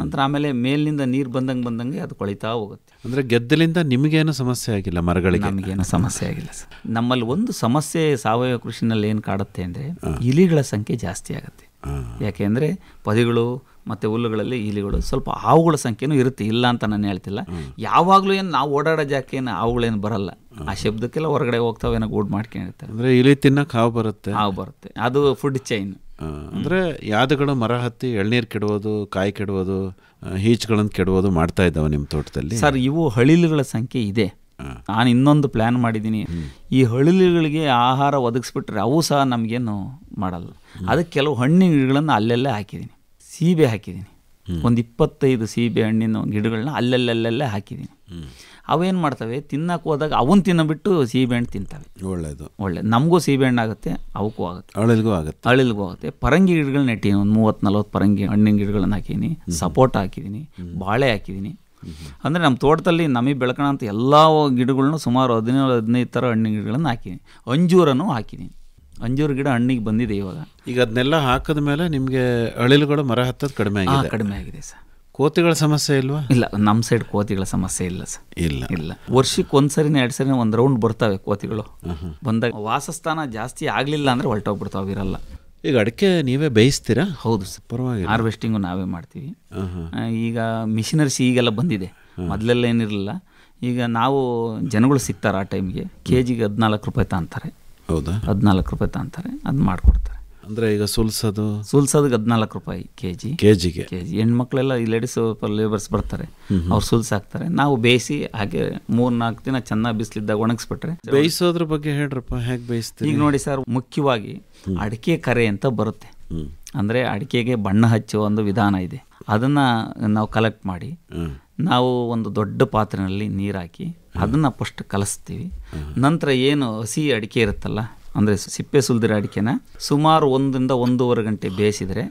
ನಂತರ ಆಮೇಲೆ ಮೇಲಿನಿಂದ ನೀರು ಬಂದಂಗೆ ಬಂದಂಗೆ ಅದು ಕೊಳಿತಾ ಹೋಗುತ್ತೆ ಅಂದರೆ ಗೆದ್ದಲಿಂದ ನಿಮಗೇನು ಸಮಸ್ಯೆ ಆಗಿಲ್ಲ ಮರಗಳಿಗೆ ನಮಗೇನು ಸಮಸ್ಯೆ ಆಗಿಲ್ಲ ನಮ್ಮಲ್ಲಿ ಒಂದು ಸಮಸ್ಯೆ ಸಾವಯವ ಕೃಷಿನಲ್ಲಿ ಏನು ಕಾಡುತ್ತೆ ಅಂದರೆ ಇಲಿಗಳ ಸಂಖ್ಯೆ ಜಾಸ್ತಿ ಆಗುತ್ತೆ ಯಾಕೆಂದರೆ ಪದಿಗಳು ಮತ್ತು ಹುಲ್ಲುಗಳಲ್ಲಿ ಇಲಿಗಳು ಸ್ವಲ್ಪ ಹಾವುಗಳ ಸಂಖ್ಯೆನೂ ಇರುತ್ತೆ ಇಲ್ಲ ಅಂತ ನಾನು ಹೇಳ್ತಿಲ್ಲ ಯಾವಾಗಲೂ ಏನು ನಾವು ಓಡಾಡೋ ಜಾಕೇನು ಹಾವುಗಳೇನು ಬರಲ್ಲ ಆ ಶಬ್ದಕ್ಕೆಲ್ಲ ಹೊರಗಡೆ ಹೋಗ್ತಾವೇನೋ ಗೂಡ್ ಮಾಡ್ಕೊಂಡಿರ್ತಾರೆ ಅಂದರೆ ಇಲಿ ತಿನ್ನಕ್ಕೆ ಹಾವು ಬರುತ್ತೆ ಹಾವು ಬರುತ್ತೆ ಅದು ಫುಡ್ ಚೈನ್ ಅಂದರೆ ಯಾದಗಳು ಮರ ಹತ್ತಿ ಎಳ್ನೀರು ಕೆಡುವುದು ಕಾಯಿ ಕೆಡುವುದು ಹೀಚ್ಗಳನ್ನು ಕೆಡುವುದು ಮಾಡ್ತಾ ಇದ್ದಾವೆ ನಿಮ್ಮ ತೋಟದಲ್ಲಿ ಸರ್ ಇವು ಹಳಿಲುಗಳ ಸಂಖ್ಯೆ ಇದೆ ನಾನು ಇನ್ನೊಂದು ಪ್ಲ್ಯಾನ್ ಮಾಡಿದ್ದೀನಿ ಈ ಹಳಿಲುಗಳಿಗೆ ಆಹಾರ ಒದಗಿಸ್ಬಿಟ್ರೆ ಅವು ಸಹ ನಮಗೇನು ಮಾಡಲ್ಲ ಅದಕ್ಕೆ ಕೆಲವು ಹಣ್ಣಿನ ಗಿಡಗಳನ್ನು ಅಲ್ಲೆಲ್ಲೇ ಹಾಕಿದ್ದೀನಿ ಸೀಬೆ ಹಾಕಿದ್ದೀನಿ ಒಂದು ಇಪ್ಪತ್ತೈದು ಸೀಬೆ ಹಣ್ಣಿನ ಗಿಡಗಳನ್ನ ಅಲ್ಲಲ್ಲಲ್ಲೇ ಹಾಕಿದ್ದೀನಿ ಅವೇನು ಮಾಡ್ತವೆ ತಿನ್ನಕ್ಕೆ ಹೋದಾಗ ಅವನ್ ತಿನ್ನಬಿಟ್ಟು ಹಣ್ಣು ತಿಂತವೆ ಒಳ್ಳೆಯದು ಒಳ್ಳೆ ನಮಗೂ ಹಣ್ಣು ಆಗುತ್ತೆ ಅವಕ್ಕೂ ಆಗುತ್ತೆ ಅಳಿಲ್ಗೂ ಆಗುತ್ತೆ ಅಳಿಲ್ಗೂ ಆಗುತ್ತೆ ಪರಂಗಿ ಗಿಡಗಳನ್ನ ನೆಟ್ಟಿನಿ ಒಂದು ಮೂವತ್ತು ನಲ್ವತ್ತು ಪರಂಗಿ ಹಣ್ಣಿನ ಗಿಡಗಳನ್ನು ಹಾಕಿದ್ದೀನಿ ಸಪೋಟ ಹಾಕಿದ್ದೀನಿ ಬಾಳೆ ಹಾಕಿದ್ದೀನಿ ಅಂದರೆ ನಮ್ಮ ತೋಟದಲ್ಲಿ ನಮಗೆ ಬೆಳ್ಕೊಳ್ಳೋ ಅಂತ ಎಲ್ಲ ಗಿಡಗಳನ್ನೂ ಸುಮಾರು ಹದಿನೇಳು ಹದಿನೈದು ಥರ ಹಣ್ಣಿನ ಗಿಡಗಳನ್ನು ಹಾಕಿದ್ದೀನಿ ಅಂಜೂರನ್ನು ಹಾಕಿದ್ದೀನಿ ಅಂಜೂರ ಗಿಡ ಹಣ್ಣಿಗೆ ಬಂದಿದೆ ಇವಾಗ ಈಗ ಅದನ್ನೆಲ್ಲ ಹಾಕಿದ ಮೇಲೆ ನಿಮಗೆ ಅಳಿಲುಗಳು ಮರ ಹತ್ತದ ಕಡಿಮೆ ಆಗಿದೆ ಕಡಿಮೆ ಆಗಿದೆ ಸರ್ ಕೋತಿಗಳ ಸಮಸ್ಯೆ ಇಲ್ವಾ ಇಲ್ಲ ನಮ್ಮ ಸೈಡ್ ಕೋತಿಗಳ ಸಮಸ್ಯೆ ಇಲ್ಲ ಸರ್ ಇಲ್ಲ ಇಲ್ಲ ವರ್ಷಕ್ಕೆ ಒಂದ್ಸರಿ ಸರಿನ ಎರಡು ಸರಿನ ಒಂದು ರೌಂಡ್ ಬರ್ತವೆ ಕೋತಿಗಳು ಬಂದಾಗ ವಾಸಸ್ಥಾನ ಜಾಸ್ತಿ ಆಗ್ಲಿಲ್ಲ ಅಂದ್ರೆ ಹೊರಟೋಗ್ಬಿಡ್ತಾವೆ ಇರಲ್ಲ ಈಗ ಅಡಿಕೆ ನೀವೇ ಬೇಯಿಸ್ತೀರಾ ಹೌದು ಸರ್ ಪರವಾಗಿಲ್ಲ ಹಾರ್ವೆಸ್ಟಿಂಗು ನಾವೇ ಮಾಡ್ತೀವಿ ಈಗ ಮಿಷಿನರಿಸ್ ಈಗೆಲ್ಲ ಬಂದಿದೆ ಮೊದಲೆಲ್ಲ ಏನಿರಲಿಲ್ಲ ಈಗ ನಾವು ಜನಗಳು ಸಿಗ್ತಾರೆ ಆ ಟೈಮ್ಗೆ ಕೆ ಜಿಗೆ ಹದಿನಾಲ್ಕು ರೂಪಾಯಿ ತಾಂತಾರೆ ಹೌದಾ ಹದಿನಾಲ್ಕು ರೂಪಾಯಿ ತಂತಾರೆ ಅದು ಮಾಡಿಕೊಡ್ತಾರೆ ಅಂದ್ರೆ ಈಗ ಸುಲ್ಸೋದು ಸುಲ್ಸೋದಕ್ಕೆ ಹದಿನಾಲ್ಕು ರೂಪಾಯಿ ಕೆ ಜಿ ಕೆ ಜಿಗೆ ಕೆ ಜಿ ಹೆಣ್ಮಕ್ಳೆಲ್ಲ ಈ ಲೇಡೀಸ್ ಲೇಬರ್ಸ್ ಬರ್ತಾರೆ ಅವ್ರು ಸುಲ್ಸ್ ಹಾಕ್ತಾರೆ ನಾವು ಬೇಯಿಸಿ ಹಾಗೆ ಮೂರು ನಾಲ್ಕು ದಿನ ಚೆನ್ನಾಗಿ ಬಿಸಿಲಿದ್ದಾಗ ಒಣಗಿಸ್ಬಿಟ್ರೆ ಬೇಯಿಸೋದ್ರ ಬಗ್ಗೆ ಹೇಳ್ರಪ್ಪ ಹೇಗೆ ಬೇಯಿಸ್ತೀವಿ ಈಗ ನೋಡಿ ಸರ್ ಮುಖ್ಯವಾಗಿ ಅಡಿಕೆ ಕರೆ ಅಂತ ಬರುತ್ತೆ ಅಂದ್ರೆ ಅಡಿಕೆಗೆ ಬಣ್ಣ ಹಚ್ಚುವ ಒಂದು ವಿಧಾನ ಇದೆ ಅದನ್ನ ನಾವು ಕಲೆಕ್ಟ್ ಮಾಡಿ ನಾವು ಒಂದು ದೊಡ್ಡ ಪಾತ್ರೆಯಲ್ಲಿ ನೀರು ಹಾಕಿ ಅದನ್ನು ಫಸ್ಟ್ ಕಲಿಸ್ತೀವಿ ನಂತರ ಏನು ಹಸಿ ಅಡಿಕೆ ಇರುತ್ತಲ್ಲ ಅಂದರೆ ಸಿಪ್ಪೆ ಸುಲಿದಿರೋ ಅಡಿಕೆನ ಸುಮಾರು ಒಂದರಿಂದ ಒಂದೂವರೆ ಗಂಟೆ ಬೇಯಿಸಿದರೆ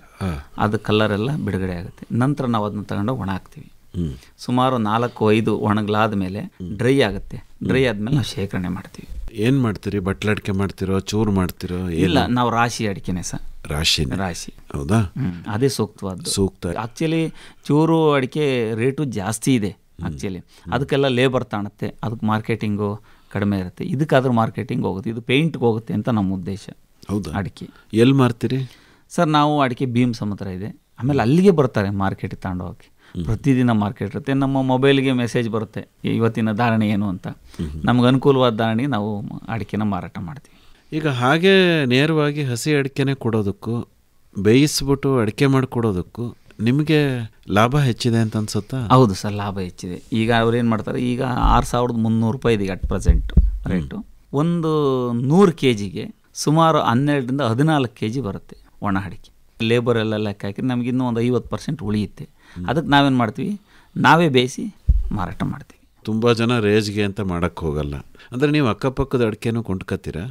ಅದು ಕಲರೆಲ್ಲ ಬಿಡುಗಡೆ ಆಗುತ್ತೆ ನಂತರ ನಾವು ಅದನ್ನ ತಗೊಂಡು ಒಣ ಹಾಕ್ತೀವಿ ಸುಮಾರು ನಾಲ್ಕು ಐದು ಒಣಗಲಾದ ಮೇಲೆ ಡ್ರೈ ಆಗುತ್ತೆ ಡ್ರೈ ಆದಮೇಲೆ ನಾವು ಶೇಖರಣೆ ಮಾಡ್ತೀವಿ ಏನು ಮಾಡ್ತೀರಿ ಬಟ್ಲ ಅಡಿಕೆ ಮಾಡ್ತಿರೋ ಚೂರು ಮಾಡ್ತಿರೋ ಇಲ್ಲ ನಾವು ರಾಶಿ ಅಡಿಕೆನೇ ಸರ್ ರಾಶಿ ರಾಶಿ ಹೌದಾ ಅದೇ ಸೂಕ್ತವಾದ ಸೂಕ್ತ ಆಕ್ಚುಲಿ ಚೂರು ಅಡಿಕೆ ರೇಟು ಜಾಸ್ತಿ ಇದೆ ಆ್ಯಕ್ಚುಲಿ ಅದಕ್ಕೆಲ್ಲ ಲೇಬರ್ ತಾಣುತ್ತೆ ಅದಕ್ಕೆ ಮಾರ್ಕೆಟಿಂಗು ಕಡಿಮೆ ಇರುತ್ತೆ ಇದಕ್ಕಾದ್ರೂ ಮಾರ್ಕೆಟಿಂಗ್ ಹೋಗುತ್ತೆ ಇದು ಪೇಂಟ್ಗೆ ಹೋಗುತ್ತೆ ಅಂತ ನಮ್ಮ ಉದ್ದೇಶ ಹೌದು ಅಡಿಕೆ ಎಲ್ಲಿ ಮಾರ್ತೀರಿ ಸರ್ ನಾವು ಅಡಿಕೆ ಭೀಮ್ ಸಮುದ್ರ ಇದೆ ಆಮೇಲೆ ಅಲ್ಲಿಗೆ ಬರ್ತಾರೆ ಮಾರ್ಕೆಟ್ ತಗೊಂಡು ಪ್ರತಿದಿನ ಮಾರ್ಕೆಟ್ ಇರುತ್ತೆ ನಮ್ಮ ಮೊಬೈಲ್ಗೆ ಮೆಸೇಜ್ ಬರುತ್ತೆ ಇವತ್ತಿನ ಧಾರಣೆ ಏನು ಅಂತ ನಮ್ಗೆ ಅನುಕೂಲವಾದ ಧಾರಣೆ ನಾವು ಅಡಿಕೆನ ಮಾರಾಟ ಮಾಡ್ತೀವಿ ಈಗ ಹಾಗೆ ನೇರವಾಗಿ ಹಸಿ ಅಡಿಕೆನೇ ಕೊಡೋದಕ್ಕೂ ಬೇಯಿಸ್ಬಿಟ್ಟು ಅಡಿಕೆ ಮಾಡಿಕೊಡೋದಕ್ಕೂ ನಿಮಗೆ ಲಾಭ ಹೆಚ್ಚಿದೆ ಅಂತ ಅನ್ಸುತ್ತಾ ಹೌದು ಸರ್ ಲಾಭ ಹೆಚ್ಚಿದೆ ಈಗ ಅವ್ರು ಏನು ಮಾಡ್ತಾರೆ ಈಗ ಆರು ಸಾವಿರದ ಮುನ್ನೂರು ರೂಪಾಯಿ ಇದೆ ಅಟ್ ಪ್ರೆಸೆಂಟ್ ರೇಟು ಒಂದು ನೂರು ಕೆ ಜಿಗೆ ಸುಮಾರು ಹನ್ನೆರಡರಿಂದ ಹದಿನಾಲ್ಕು ಕೆ ಜಿ ಬರುತ್ತೆ ಒಣ ಅಡಿಕೆ ಲೇಬರ್ ಎಲ್ಲ ಲೆಕ್ಕ ಹಾಕಿದ್ರೆ ನಮಗಿನ್ನೂ ಒಂದು ಐವತ್ತು ಪರ್ಸೆಂಟ್ ಉಳಿಯುತ್ತೆ ಅದಕ್ಕೆ ನಾವೇನು ಮಾಡ್ತೀವಿ ನಾವೇ ಬೇಯಿಸಿ ಮಾರಾಟ ಮಾಡ್ತೀವಿ ತುಂಬ ಜನ ರೇಜ್ಗೆ ಅಂತ ಮಾಡೋಕ್ಕೆ ಹೋಗಲ್ಲ ಅಂದರೆ ನೀವು ಅಕ್ಕಪಕ್ಕದ ಅಡಿಕೆನೂ ಕೊಂಡ್ಕೊತೀರಾ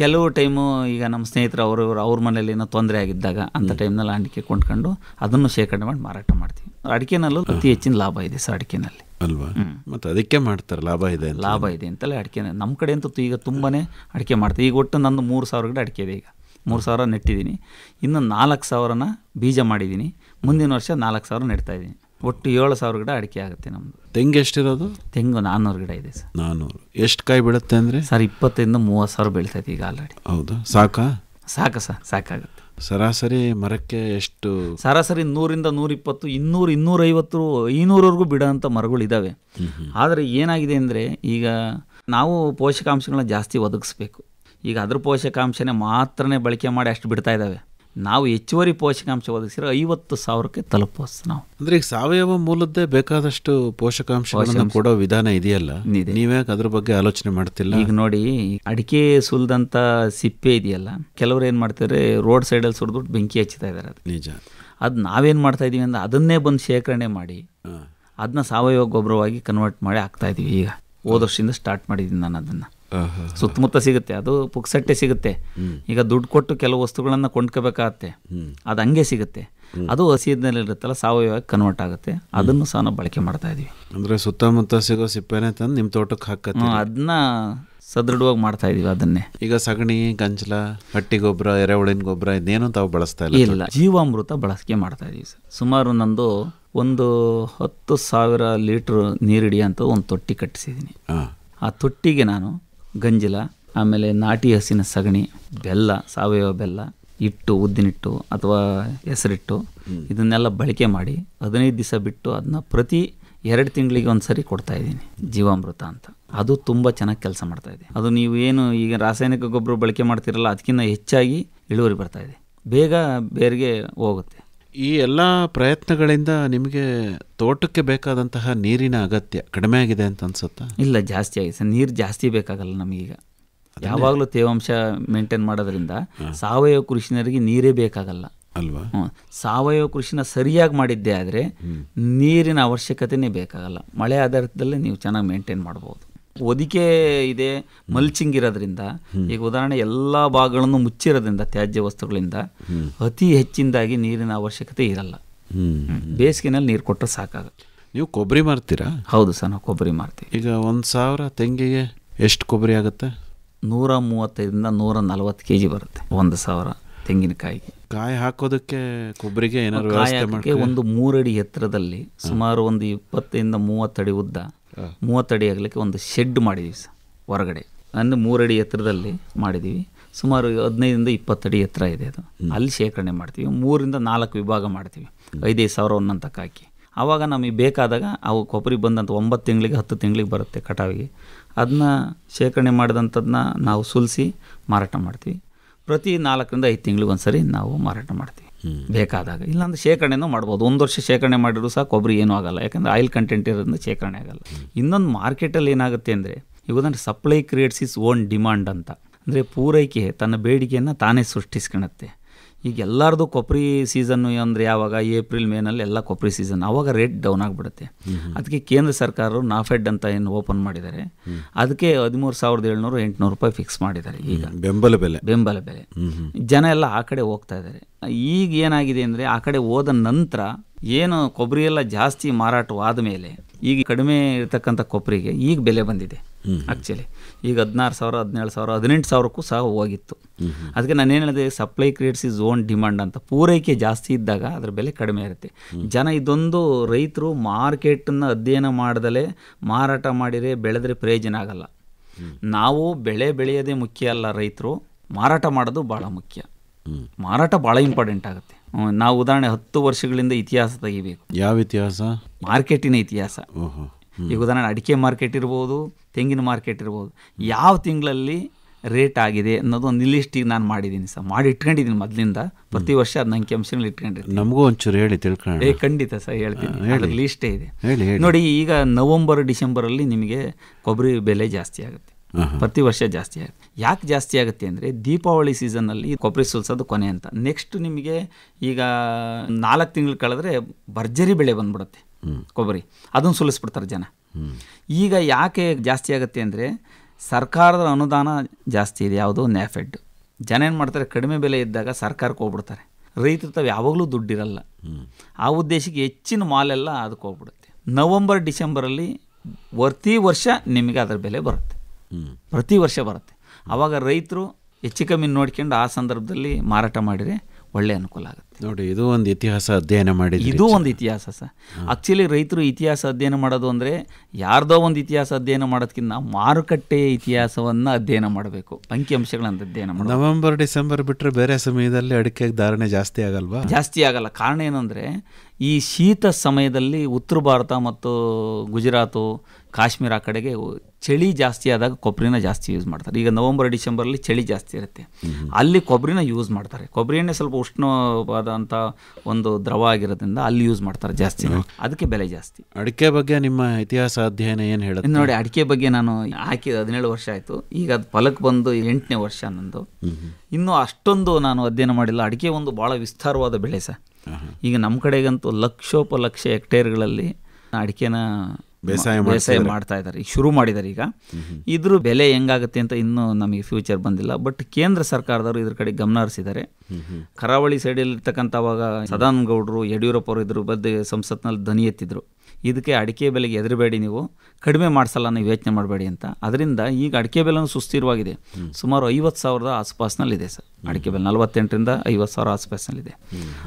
ಕೆಲವು ಟೈಮು ಈಗ ನಮ್ಮ ಸ್ನೇಹಿತರು ಅವರು ಅವ್ರ ಮನೇಲಿ ಏನೋ ತೊಂದರೆ ಆಗಿದ್ದಾಗ ಅಂಥ ಟೈಮ್ನಲ್ಲಿ ಅಡಿಕೆ ಕೊಂಡ್ಕೊಂಡು ಅದನ್ನು ಶೇಖರಣೆ ಮಾಡಿ ಮಾರಾಟ ಮಾಡ್ತೀವಿ ಅಡಿಕೆನಲ್ಲೂ ಅತಿ ಹೆಚ್ಚಿನ ಲಾಭ ಇದೆ ಸರ್ ಅಡಿಕೆನಲ್ಲಿ ಅಲ್ವಾ ಮತ್ತು ಅದಕ್ಕೆ ಮಾಡ್ತಾರೆ ಲಾಭ ಇದೆ ಲಾಭ ಇದೆ ಅಂತಲೇ ಅಡಿಕೆ ನಮ್ಮ ಕಡೆ ಅಂತೂ ಈಗ ತುಂಬಾ ಅಡಿಕೆ ಮಾಡ್ತೀವಿ ಈಗ ಒಟ್ಟು ನಂದು ಮೂರು ಸಾವಿರ ಗಿಡ ಅಡಿಕೆ ಇದೆ ಈಗ ಮೂರು ಸಾವಿರ ನೆಟ್ಟಿದ್ದೀನಿ ಇನ್ನು ನಾಲ್ಕು ಸಾವಿರನ ಬೀಜ ಮಾಡಿದ್ದೀನಿ ಮುಂದಿನ ವರ್ಷ ನಾಲ್ಕು ಸಾವಿರ ನೆಡ್ತಾಯಿದ್ದೀನಿ ಒಟ್ಟು ಏಳು ಸಾವಿರ ಗಿಡ ಅಡಿಕೆ ಆಗುತ್ತೆ ನಮ್ದು ತೆಂಗು ಎಷ್ಟಿರೋದು ತೆಂಗು ನಾನೂರು ಗಿಡ ಇದೆ ಸರ್ ನಾನ್ನೂರು ಎಷ್ಟು ಕಾಯಿ ಬಿಡುತ್ತೆ ಅಂದರೆ ಸರ್ ಇಪ್ಪತ್ತರಿಂದ ಮೂವತ್ತು ಸಾವಿರ ಬೆಳೀತೈತೆ ಈಗ ಆಲ್ರೆಡಿ ಹೌದು ಸಾಕ ಸಾಕ ಸರ್ ಸಾಕಾಗುತ್ತೆ ಸರಾಸರಿ ಮರಕ್ಕೆ ಎಷ್ಟು ಸರಾಸರಿ ನೂರಿಂದ ನೂರಿಪ್ಪತ್ತು ಇನ್ನೂರು ಇನ್ನೂರೈವತ್ತು ಐನೂರವರೆಗೂ ಬಿಡೋಂಥ ಮರಗಳಿದ್ದಾವೆ ಆದರೆ ಏನಾಗಿದೆ ಅಂದರೆ ಈಗ ನಾವು ಪೋಷಕಾಂಶಗಳನ್ನ ಜಾಸ್ತಿ ಒದಗಿಸ್ಬೇಕು ಈಗ ಅದ್ರ ಪೋಷಕಾಂಶನೇ ಮಾತ್ರನೇ ಬಳಕೆ ಮಾಡಿ ಅಷ್ಟು ಬಿಡ್ತಾ ಇದ್ದಾವೆ ನಾವು ಹೆಚ್ಚುವರಿ ಪೋಷಕಾಂಶ ಒದಗಿಸಿರೋ ಐವತ್ತು ಸಾವಿರಕ್ಕೆ ತಲುಪಿಸ್ತು ನಾವು ಅಂದ್ರೆ ಈಗ ಸಾವಯವ ಮೂಲದ್ದೇ ಬೇಕಾದಷ್ಟು ಪೋಷಕಾಂಶಗಳನ್ನು ಕೊಡೋ ವಿಧಾನ ಇದೆಯಲ್ಲ ನೀವೇ ಅದ್ರ ಬಗ್ಗೆ ಆಲೋಚನೆ ಮಾಡ್ತಿಲ್ಲ ಈಗ ನೋಡಿ ಅಡಿಕೆ ಸುಲ್ದಂತ ಸಿಪ್ಪೆ ಇದೆಯಲ್ಲ ಕೆಲವರು ಏನ್ ಮಾಡ್ತಾರೆ ರೋಡ್ ಸೈಡ್ ಅಲ್ಲಿ ಸುರಿದ್ಬಿಟ್ಟು ಬೆಂಕಿ ಹಚ್ಚುತ್ತಾ ಇದ್ದಾರೆ ಅದು ನಿಜ ಅದ್ ನಾವೇನ್ ಮಾಡ್ತಾ ಇದೀವಿ ಅಂದ್ರೆ ಅದನ್ನೇ ಬಂದು ಶೇಖರಣೆ ಮಾಡಿ ಅದನ್ನ ಸಾವಯವ ಗೊಬ್ಬರವಾಗಿ ಕನ್ವರ್ಟ್ ಮಾಡಿ ಹಾಕ್ತಾ ಇದೀವಿ ಈಗ ಹೋದ ವರ್ಷದಿಂದ ಸ್ಟಾರ್ಟ್ ಮಾಡಿದ್ದೀನಿ ನಾನು ಅದನ್ನ ಸುತ್ತಮುತ್ತ ಸಿಗುತ್ತೆ ಅದು ಪುಕ್ಸಟ್ಟೆ ಸಿಗುತ್ತೆ ಈಗ ದುಡ್ಡು ಕೊಟ್ಟು ಕೆಲವು ವಸ್ತುಗಳನ್ನು ಕೊಂಡ್ಕೋಬೇಕಾಗತ್ತೆ ಅದು ಹಂಗೆ ಸಿಗುತ್ತೆ ಅದು ಹಸಿದ್ನಲ್ಲಿ ಇರುತ್ತಲ್ಲ ಸಾವಯವಕ್ಕೆ ಕನ್ವರ್ಟ್ ಆಗುತ್ತೆ ಅದನ್ನು ಸಹ ನಾವು ಬಳಕೆ ಮಾಡ್ತಾ ಇದೀವಿ ಅಂದರೆ ಸುತ್ತಮುತ್ತ ಸಿಗೋ ಸಿಪ್ಪೆನೇ ತಂದು ನಿಮ್ಮ ತೋಟಕ್ಕೆ ಹಾಕತ್ತೆ ಅದನ್ನ ಸದೃಢವಾಗಿ ಮಾಡ್ತಾ ಇದೀವಿ ಅದನ್ನೇ ಈಗ ಸಗಣಿ ಗಂಜಲ ಹಟ್ಟಿ ಗೊಬ್ಬರ ಎರೆಹುಳಿನ ಗೊಬ್ಬರ ಇದೇನು ತಾವು ಬಳಸ್ತಾ ಇಲ್ಲ ಜೀವಾಮೃತ ಬಳಸಿಕೆ ಮಾಡ್ತಾ ಇದೀವಿ ಸರ್ ಸುಮಾರು ನಂದು ಒಂದು ಹತ್ತು ಸಾವಿರ ಲೀಟ್ರ್ ನೀರಿಡಿಯಂತ ಒಂದು ತೊಟ್ಟಿ ಕಟ್ಟಿಸಿದ್ದೀನಿ ಆ ತೊಟ್ಟಿಗೆ ನಾನು ಗಂಜಲ ಆಮೇಲೆ ನಾಟಿ ಹಸಿನ ಸಗಣಿ ಬೆಲ್ಲ ಸಾವಯವ ಬೆಲ್ಲ ಹಿಟ್ಟು ಉದ್ದಿನಿಟ್ಟು ಅಥವಾ ಹೆಸರಿಟ್ಟು ಇದನ್ನೆಲ್ಲ ಬಳಕೆ ಮಾಡಿ ಹದಿನೈದು ದಿವಸ ಬಿಟ್ಟು ಅದನ್ನ ಪ್ರತಿ ಎರಡು ತಿಂಗಳಿಗೆ ಒಂದು ಸರಿ ಕೊಡ್ತಾ ಇದ್ದೀನಿ ಜೀವಾಮೃತ ಅಂತ ಅದು ತುಂಬ ಚೆನ್ನಾಗಿ ಕೆಲಸ ಮಾಡ್ತಾ ಇದೆ ಅದು ನೀವು ಏನು ಈಗ ರಾಸಾಯನಿಕ ಗೊಬ್ಬರ ಬಳಕೆ ಮಾಡ್ತಿರಲ್ಲ ಅದಕ್ಕಿಂತ ಹೆಚ್ಚಾಗಿ ಇಳುವರಿ ಬರ್ತಾ ಇದೆ ಬೇಗ ಬೇರಿಗೆ ಹೋಗುತ್ತೆ ಈ ಎಲ್ಲ ಪ್ರಯತ್ನಗಳಿಂದ ನಿಮಗೆ ತೋಟಕ್ಕೆ ಬೇಕಾದಂತಹ ನೀರಿನ ಅಗತ್ಯ ಕಡಿಮೆ ಆಗಿದೆ ಅಂತ ಅನ್ಸುತ್ತಾ ಇಲ್ಲ ಜಾಸ್ತಿ ಆಗಿದೆ ಸರ್ ನೀರು ಜಾಸ್ತಿ ಬೇಕಾಗಲ್ಲ ನಮಗೀಗ ಯಾವಾಗಲೂ ತೇವಾಂಶ ಮೇಂಟೈನ್ ಮಾಡೋದ್ರಿಂದ ಸಾವಯವ ಕೃಷಿನರಿಗೆ ನೀರೇ ಬೇಕಾಗಲ್ಲ ಅಲ್ವಾ ಸಾವಯವ ಕೃಷಿನ ಸರಿಯಾಗಿ ಮಾಡಿದ್ದೆ ಆದರೆ ನೀರಿನ ಅವಶ್ಯಕತೆನೇ ಬೇಕಾಗಲ್ಲ ಮಳೆ ಆಧಾರದಲ್ಲೇ ನೀವು ಚೆನ್ನಾಗಿ ಮೇಂಟೈನ್ ಮಾಡ್ಬೋದು ಹೊದಿಕೆ ಇದೆ ಮಲ್ಚಿಂಗ್ ಇರೋದ್ರಿಂದ ಈಗ ಉದಾಹರಣೆ ಎಲ್ಲ ಭಾಗಗಳನ್ನು ಮುಚ್ಚಿರೋದ್ರಿಂದ ತ್ಯಾಜ್ಯ ವಸ್ತುಗಳಿಂದ ಅತಿ ಹೆಚ್ಚಿನದಾಗಿ ನೀರಿನ ಅವಶ್ಯಕತೆ ಇರಲ್ಲ ಬೇಸಿಗೆನಲ್ಲಿ ನೀರು ಕೊಟ್ಟರೆ ಸಾಕಾಗುತ್ತೆ ನೀವು ಕೊಬ್ಬರಿ ಮಾರ್ತೀರಾ ಹೌದು ಸರ್ ನಾವು ಕೊಬ್ಬರಿ ಮಾರ್ತೀವಿ ಈಗ ಒಂದು ಸಾವಿರ ತೆಂಗಿಗೆ ಎಷ್ಟು ಕೊಬ್ಬರಿ ಆಗುತ್ತೆ ನೂರ ಮೂವತ್ತೈದರಿಂದ ನೂರ ನಲವತ್ತು ಕೆ ಜಿ ಬರುತ್ತೆ ಒಂದು ಸಾವಿರ ತೆಂಗಿನಕಾಯಿ ಕಾಯಿ ಹಾಕೋದಕ್ಕೆ ಕೊಬ್ಬರಿಗೆ ಏನಾದರೂ ಒಂದು ಮೂರಡಿ ಎತ್ತರದಲ್ಲಿ ಸುಮಾರು ಒಂದು ಇಪ್ಪತ್ತರಿಂದ ಮೂವತ್ತಡಿ ಉದ್ದ ಮೂವತ್ತಡಿ ಆಗಲಿಕ್ಕೆ ಒಂದು ಶೆಡ್ ಮಾಡಿದ್ದೀವಿ ಸರ್ ಹೊರಗಡೆ ಅಂದರೆ ಮೂರಡಿ ಎತ್ತರದಲ್ಲಿ ಮಾಡಿದ್ದೀವಿ ಸುಮಾರು ಹದಿನೈದರಿಂದ ಇಪ್ಪತ್ತಡಿ ಎತ್ತರ ಇದೆ ಅದು ಅಲ್ಲಿ ಶೇಖರಣೆ ಮಾಡ್ತೀವಿ ಮೂರಿಂದ ನಾಲ್ಕು ವಿಭಾಗ ಮಾಡ್ತೀವಿ ಐದೈದು ಸಾವಿರ ಒಂದಂತಕ್ಕೆ ಹಾಕಿ ಆವಾಗ ನಮಗೆ ಬೇಕಾದಾಗ ಅವು ಕೊಬ್ಬರಿ ಬಂದಂಥ ಒಂಬತ್ತು ತಿಂಗಳಿಗೆ ಹತ್ತು ತಿಂಗಳಿಗೆ ಬರುತ್ತೆ ಕಟಾವಿಗೆ ಅದನ್ನ ಶೇಖರಣೆ ಮಾಡಿದಂಥದನ್ನ ನಾವು ಸುಲಿಸಿ ಮಾರಾಟ ಮಾಡ್ತೀವಿ ಪ್ರತಿ ನಾಲ್ಕರಿಂದ ಐದು ತಿಂಗಳಿಗೆ ಒಂದು ಸರಿ ನಾವು ಮಾರಾಟ ಮಾಡ್ತೀವಿ ಬೇಕಾದಾಗ ಇಲ್ಲಾಂದ್ರೆ ಶೇಖರಣೆನೂ ಮಾಡ್ಬೋದು ಒಂದು ವರ್ಷ ಶೇಖರಣೆ ಮಾಡಿದ್ರು ಸಹ ಕೊಬ್ಬರಿ ಏನೂ ಆಗಲ್ಲ ಯಾಕಂದರೆ ಆಯಿಲ್ ಕಂಟೆಂಟ್ ಇರೋದ್ರಿಂದ ಶೇಖರಣೆ ಆಗಲ್ಲ ಇನ್ನೊಂದು ಮಾರ್ಕೆಟಲ್ಲಿ ಏನಾಗುತ್ತೆ ಅಂದರೆ ಇವುದಂದ್ರೆ supply creates its own demand ಅಂತ ಅಂದರೆ ಪೂರೈಕೆ ತನ್ನ ಬೇಡಿಕೆಯನ್ನು ತಾನೇ ಸೃಷ್ಟಿಸ್ಕೊಳತ್ತೆ ಈಗ ಎಲ್ಲರದು ಕೊಬ್ಬರಿ ಸೀಸನ್ನು ಅಂದರೆ ಯಾವಾಗ ಏಪ್ರಿಲ್ ಮೇನಲ್ಲಿ ಎಲ್ಲ ಕೊಬ್ಬರಿ ಸೀಸನ್ ಆವಾಗ ರೇಟ್ ಡೌನ್ ಆಗಿಬಿಡುತ್ತೆ ಅದಕ್ಕೆ ಕೇಂದ್ರ ಸರ್ಕಾರ ನಾಫೆಡ್ ಅಂತ ಏನು ಓಪನ್ ಮಾಡಿದ್ದಾರೆ ಅದಕ್ಕೆ ಹದಿಮೂರು ಸಾವಿರದ ಏಳ್ನೂರು ಎಂಟುನೂರು ರೂಪಾಯಿ ಫಿಕ್ಸ್ ಮಾಡಿದ್ದಾರೆ ಈಗ ಬೆಂಬಲ ಬೆಲೆ ಬೆಂಬಲ ಬೆಲೆ ಜನ ಎಲ್ಲ ಆ ಕಡೆ ಹೋಗ್ತಾ ಇದ್ದಾರೆ ಈಗ ಏನಾಗಿದೆ ಅಂದರೆ ಆ ಕಡೆ ಹೋದ ನಂತರ ಏನು ಕೊಬ್ಬರಿ ಎಲ್ಲ ಜಾಸ್ತಿ ಮಾರಾಟವಾದ ಮೇಲೆ ಈಗ ಕಡಿಮೆ ಇರತಕ್ಕಂಥ ಕೊಬ್ಬರಿಗೆ ಈಗ ಬೆಲೆ ಬಂದಿದೆ ಆ್ಯಕ್ಚುಲಿ ಈಗ ಹದಿನಾರು ಸಾವಿರ ಹದಿನೇಳು ಸಾವಿರ ಹದಿನೆಂಟು ಸಾವಿರಕ್ಕೂ ಸಹ ಹೋಗಿತ್ತು ಅದಕ್ಕೆ ನಾನು ಏನು ಹೇಳಿದೆ supply creates its own demand ಅಂತ ಪೂರೈಕೆ ಜಾಸ್ತಿ ಇದ್ದಾಗ ಅದರ ಬೆಲೆ ಕಡಿಮೆ ಇರುತ್ತೆ ಜನ ಇದೊಂದು ರೈತರು ಮಾರ್ಕೆಟನ್ನು ಅಧ್ಯಯನ ಮಾಡದಲೇ ಮಾರಾಟ ಮಾಡಿದರೆ ಬೆಳೆದ್ರೆ ಪ್ರಯೋಜನ ಆಗಲ್ಲ ನಾವು ಬೆಳೆ ಬೆಳೆಯೋದೇ ಮುಖ್ಯ ಅಲ್ಲ ರೈತರು ಮಾರಾಟ ಮಾಡೋದು ಭಾಳ ಮುಖ್ಯ ಮಾರಾಟ ಭಾಳ ಇಂಪಾರ್ಟೆಂಟ್ ಆಗುತ್ತೆ ನಾವು ಉದಾಹರಣೆ ಹತ್ತು ವರ್ಷಗಳಿಂದ ಇತಿಹಾಸ ತೆಗಿಬೇಕು ಯಾವ ಇತಿಹಾಸ ಮಾರ್ಕೆಟಿನ ಇತಿಹಾಸ ಈಗ ಉದಾಹರಣೆ ಅಡಿಕೆ ಮಾರ್ಕೆಟ್ ಇರ್ಬೋದು ತೆಂಗಿನ ಮಾರ್ಕೆಟ್ ಇರ್ಬೋದು ಯಾವ ತಿಂಗಳಲ್ಲಿ ರೇಟ್ ಆಗಿದೆ ಅನ್ನೋದು ಒಂದು ಲಿಸ್ಟಿಗೆ ನಾನು ಮಾಡಿದ್ದೀನಿ ಸರ್ ಮಾಡಿ ಇಟ್ಕೊಂಡಿದ್ದೀನಿ ಮೊದಲಿಂದ ಪ್ರತಿ ವರ್ಷ ಅದನ್ನ ಅಂಕಿ ಅಂಶಗಳು ಇಟ್ಕೊಂಡಿರ್ತೀನಿ ನಮಗೂ ಒಂಚೂರು ಹೇಳಿ ತಿಳ್ಕೊಂಡು ಏ ಖಂಡಿತ ಸರ್ ಹೇಳ್ತೀನಿ ಲಿಸ್ಟೇ ಇದೆ ನೋಡಿ ಈಗ ನವಂಬರ್ ಡಿಸೆಂಬರಲ್ಲಿ ನಿಮಗೆ ಕೊಬ್ಬರಿ ಬೆಲೆ ಜಾಸ್ತಿ ಆಗುತ್ತೆ ಪ್ರತಿ ವರ್ಷ ಜಾಸ್ತಿ ಆಗುತ್ತೆ ಯಾಕೆ ಜಾಸ್ತಿ ಆಗುತ್ತೆ ಅಂದರೆ ದೀಪಾವಳಿ ಸೀಸನಲ್ಲಿ ಕೊಬ್ಬರಿ ಸುಲಿಸೋದು ಕೊನೆ ಅಂತ ನೆಕ್ಸ್ಟ್ ನಿಮಗೆ ಈಗ ನಾಲ್ಕು ತಿಂಗಳು ಕಳೆದ್ರೆ ಭರ್ಜರಿ ಬೆಳೆ ಬಂದ್ಬಿಡುತ್ತೆ ಕೊಬ್ಬರಿ ಅದನ್ನು ಸುಲಿಸ್ಬಿಡ್ತಾರೆ ಜನ ಈಗ ಯಾಕೆ ಜಾಸ್ತಿ ಆಗುತ್ತೆ ಅಂದರೆ ಸರ್ಕಾರದ ಅನುದಾನ ಜಾಸ್ತಿ ಇದೆ ಯಾವುದೋ ನ್ಯಾಫೆಡ್ ಜನ ಏನು ಮಾಡ್ತಾರೆ ಕಡಿಮೆ ಬೆಲೆ ಇದ್ದಾಗ ಸರ್ಕಾರಕ್ಕೆ ಹೋಗ್ಬಿಡ್ತಾರೆ ರೈತರು ತಾವು ಯಾವಾಗಲೂ ದುಡ್ಡಿರಲ್ಲ ಆ ಉದ್ದೇಶಕ್ಕೆ ಹೆಚ್ಚಿನ ಮಾಲೆಲ್ಲ ಅದಕ್ಕೆ ಹೋಗ್ಬಿಡುತ್ತೆ ನವಂಬರ್ ಡಿಸೆಂಬರಲ್ಲಿ ಪ್ರತಿ ವರ್ಷ ನಿಮಗೆ ಅದರ ಬೆಲೆ ಬರುತ್ತೆ ಪ್ರತಿ ವರ್ಷ ಬರುತ್ತೆ ಆವಾಗ ರೈತರು ಹೆಚ್ಚು ಕಮ್ಮಿ ನೋಡ್ಕೊಂಡು ಆ ಸಂದರ್ಭದಲ್ಲಿ ಮಾರಾಟ ಮಾಡಿದರೆ ಒಳ್ಳೆ ಅನುಕೂಲ ಆಗುತ್ತೆ ನೋಡಿ ಇದು ಒಂದು ಇತಿಹಾಸ ಅಧ್ಯಯನ ಮಾಡಿ ಇದು ಒಂದು ಇತಿಹಾಸ ಸರ್ ಆ್ಯಕ್ಚುಲಿ ರೈತರು ಇತಿಹಾಸ ಅಧ್ಯಯನ ಮಾಡೋದು ಅಂದರೆ ಯಾರ್ದೋ ಒಂದು ಇತಿಹಾಸ ಅಧ್ಯಯನ ಮಾಡೋದಕ್ಕಿಂತ ಮಾರುಕಟ್ಟೆಯ ಇತಿಹಾಸವನ್ನು ಅಧ್ಯಯನ ಮಾಡಬೇಕು ಅಂಕಿಅಂಶಗಳನ್ನು ಅಧ್ಯಯನ ಮಾಡಿ ನವೆಂಬರ್ ಡಿಸೆಂಬರ್ ಬಿಟ್ಟರೆ ಬೇರೆ ಸಮಯದಲ್ಲಿ ಅಡಿಕೆಗೆ ಧಾರಣೆ ಜಾಸ್ತಿ ಆಗಲ್ವಾ ಜಾಸ್ತಿ ಆಗಲ್ಲ ಕಾರಣ ಏನಂದರೆ ಈ ಶೀತ ಸಮಯದಲ್ಲಿ ಉತ್ತರ ಭಾರತ ಮತ್ತು ಗುಜರಾತು ಕಾಶ್ಮೀರ ಆ ಕಡೆಗೆ ಚಳಿ ಜಾಸ್ತಿ ಆದಾಗ ಕೊಬ್ಬರಿನ ಜಾಸ್ತಿ ಯೂಸ್ ಮಾಡ್ತಾರೆ ಈಗ ನವಂಬರ್ ಡಿಸೆಂಬರಲ್ಲಿ ಚಳಿ ಜಾಸ್ತಿ ಇರುತ್ತೆ ಅಲ್ಲಿ ಕೊಬ್ಬರಿನ ಯೂಸ್ ಮಾಡ್ತಾರೆ ಕೊಬ್ಬರಿ ಎಣ್ಣೆ ಸ್ವಲ್ಪ ಉಷ್ಣವಾದಂಥ ಒಂದು ದ್ರವ ಆಗಿರೋದ್ರಿಂದ ಅಲ್ಲಿ ಯೂಸ್ ಮಾಡ್ತಾರೆ ಜಾಸ್ತಿ ಅದಕ್ಕೆ ಬೆಲೆ ಜಾಸ್ತಿ ಅಡಿಕೆ ಬಗ್ಗೆ ನಿಮ್ಮ ಇತಿಹಾಸ ಅಧ್ಯಯನ ಏನು ಹೇಳುತ್ತೆ ನೋಡಿ ಅಡಿಕೆ ಬಗ್ಗೆ ನಾನು ಹಾಕಿದ ಹದಿನೇಳು ವರ್ಷ ಆಯಿತು ಈಗ ಅದು ಫಲಕ್ಕೆ ಬಂದು ಎಂಟನೇ ವರ್ಷ ನಂದು ಇನ್ನೂ ಅಷ್ಟೊಂದು ನಾನು ಅಧ್ಯಯನ ಮಾಡಿಲ್ಲ ಅಡಿಕೆ ಒಂದು ಭಾಳ ವಿಸ್ತಾರವಾದ ಬೆಳೆ ಸರ್ ಈಗ ನಮ್ಮ ಕಡೆಗಂತೂ ಲಕ್ಷೋಪಲಕ್ಷ ಹೆಕ್ಟೇರ್ಗಳಲ್ಲಿ ಅಡಿಕೆನ ಬೇಸಾಯ ಬೇಸಾಯ ಮಾಡ್ತಾ ಇದ್ದಾರೆ ಈಗ ಶುರು ಮಾಡಿದ್ದಾರೆ ಈಗ ಇದ್ರ ಬೆಲೆ ಹೆಂಗಾಗುತ್ತೆ ಅಂತ ಇನ್ನೂ ನಮಗೆ ಫ್ಯೂಚರ್ ಬಂದಿಲ್ಲ ಬಟ್ ಕೇಂದ್ರ ಸರ್ಕಾರದವರು ಇದ್ರ ಕಡೆ ಗಮನ ಹರಿಸಿದ್ದಾರೆ ಕರಾವಳಿ ಸೈಡಲ್ಲಿ ಇರ್ತಕ್ಕಂಥವಾಗ ಸದಾನಂದ ಗೌಡರು ಯಡಿಯೂರಪ್ಪ ಅವರು ಇದ್ರ ಬಗ್ಗೆ ಸಂಸತ್ನಲ್ಲಿ ದನಿ ಎತ್ತಿದ್ರು ಇದಕ್ಕೆ ಅಡಿಕೆ ಬೆಲೆಗೆ ಎದರಬೇಡಿ ನೀವು ಕಡಿಮೆ ಮಾಡಿಸಲ್ಲ ನೀವು ಯೋಚನೆ ಮಾಡಬೇಡಿ ಅಂತ ಅದರಿಂದ ಈಗ ಅಡಿಕೆ ಬೆಲೆನೂ ಸುಸ್ಥಿರವಾಗಿದೆ ಸುಮಾರು ಐವತ್ತು ಸಾವಿರದ ಆಸ್ಪಾಸ್ನಲ್ಲಿದೆ ಸರ್ ಅಡಿಕೆ ಬೆಲೆ ನಲವತ್ತೆಂಟರಿಂದ ಐವತ್ತು ಸಾವಿರ ಆಸ್ಪಾಸ್ನಲ್ಲಿದೆ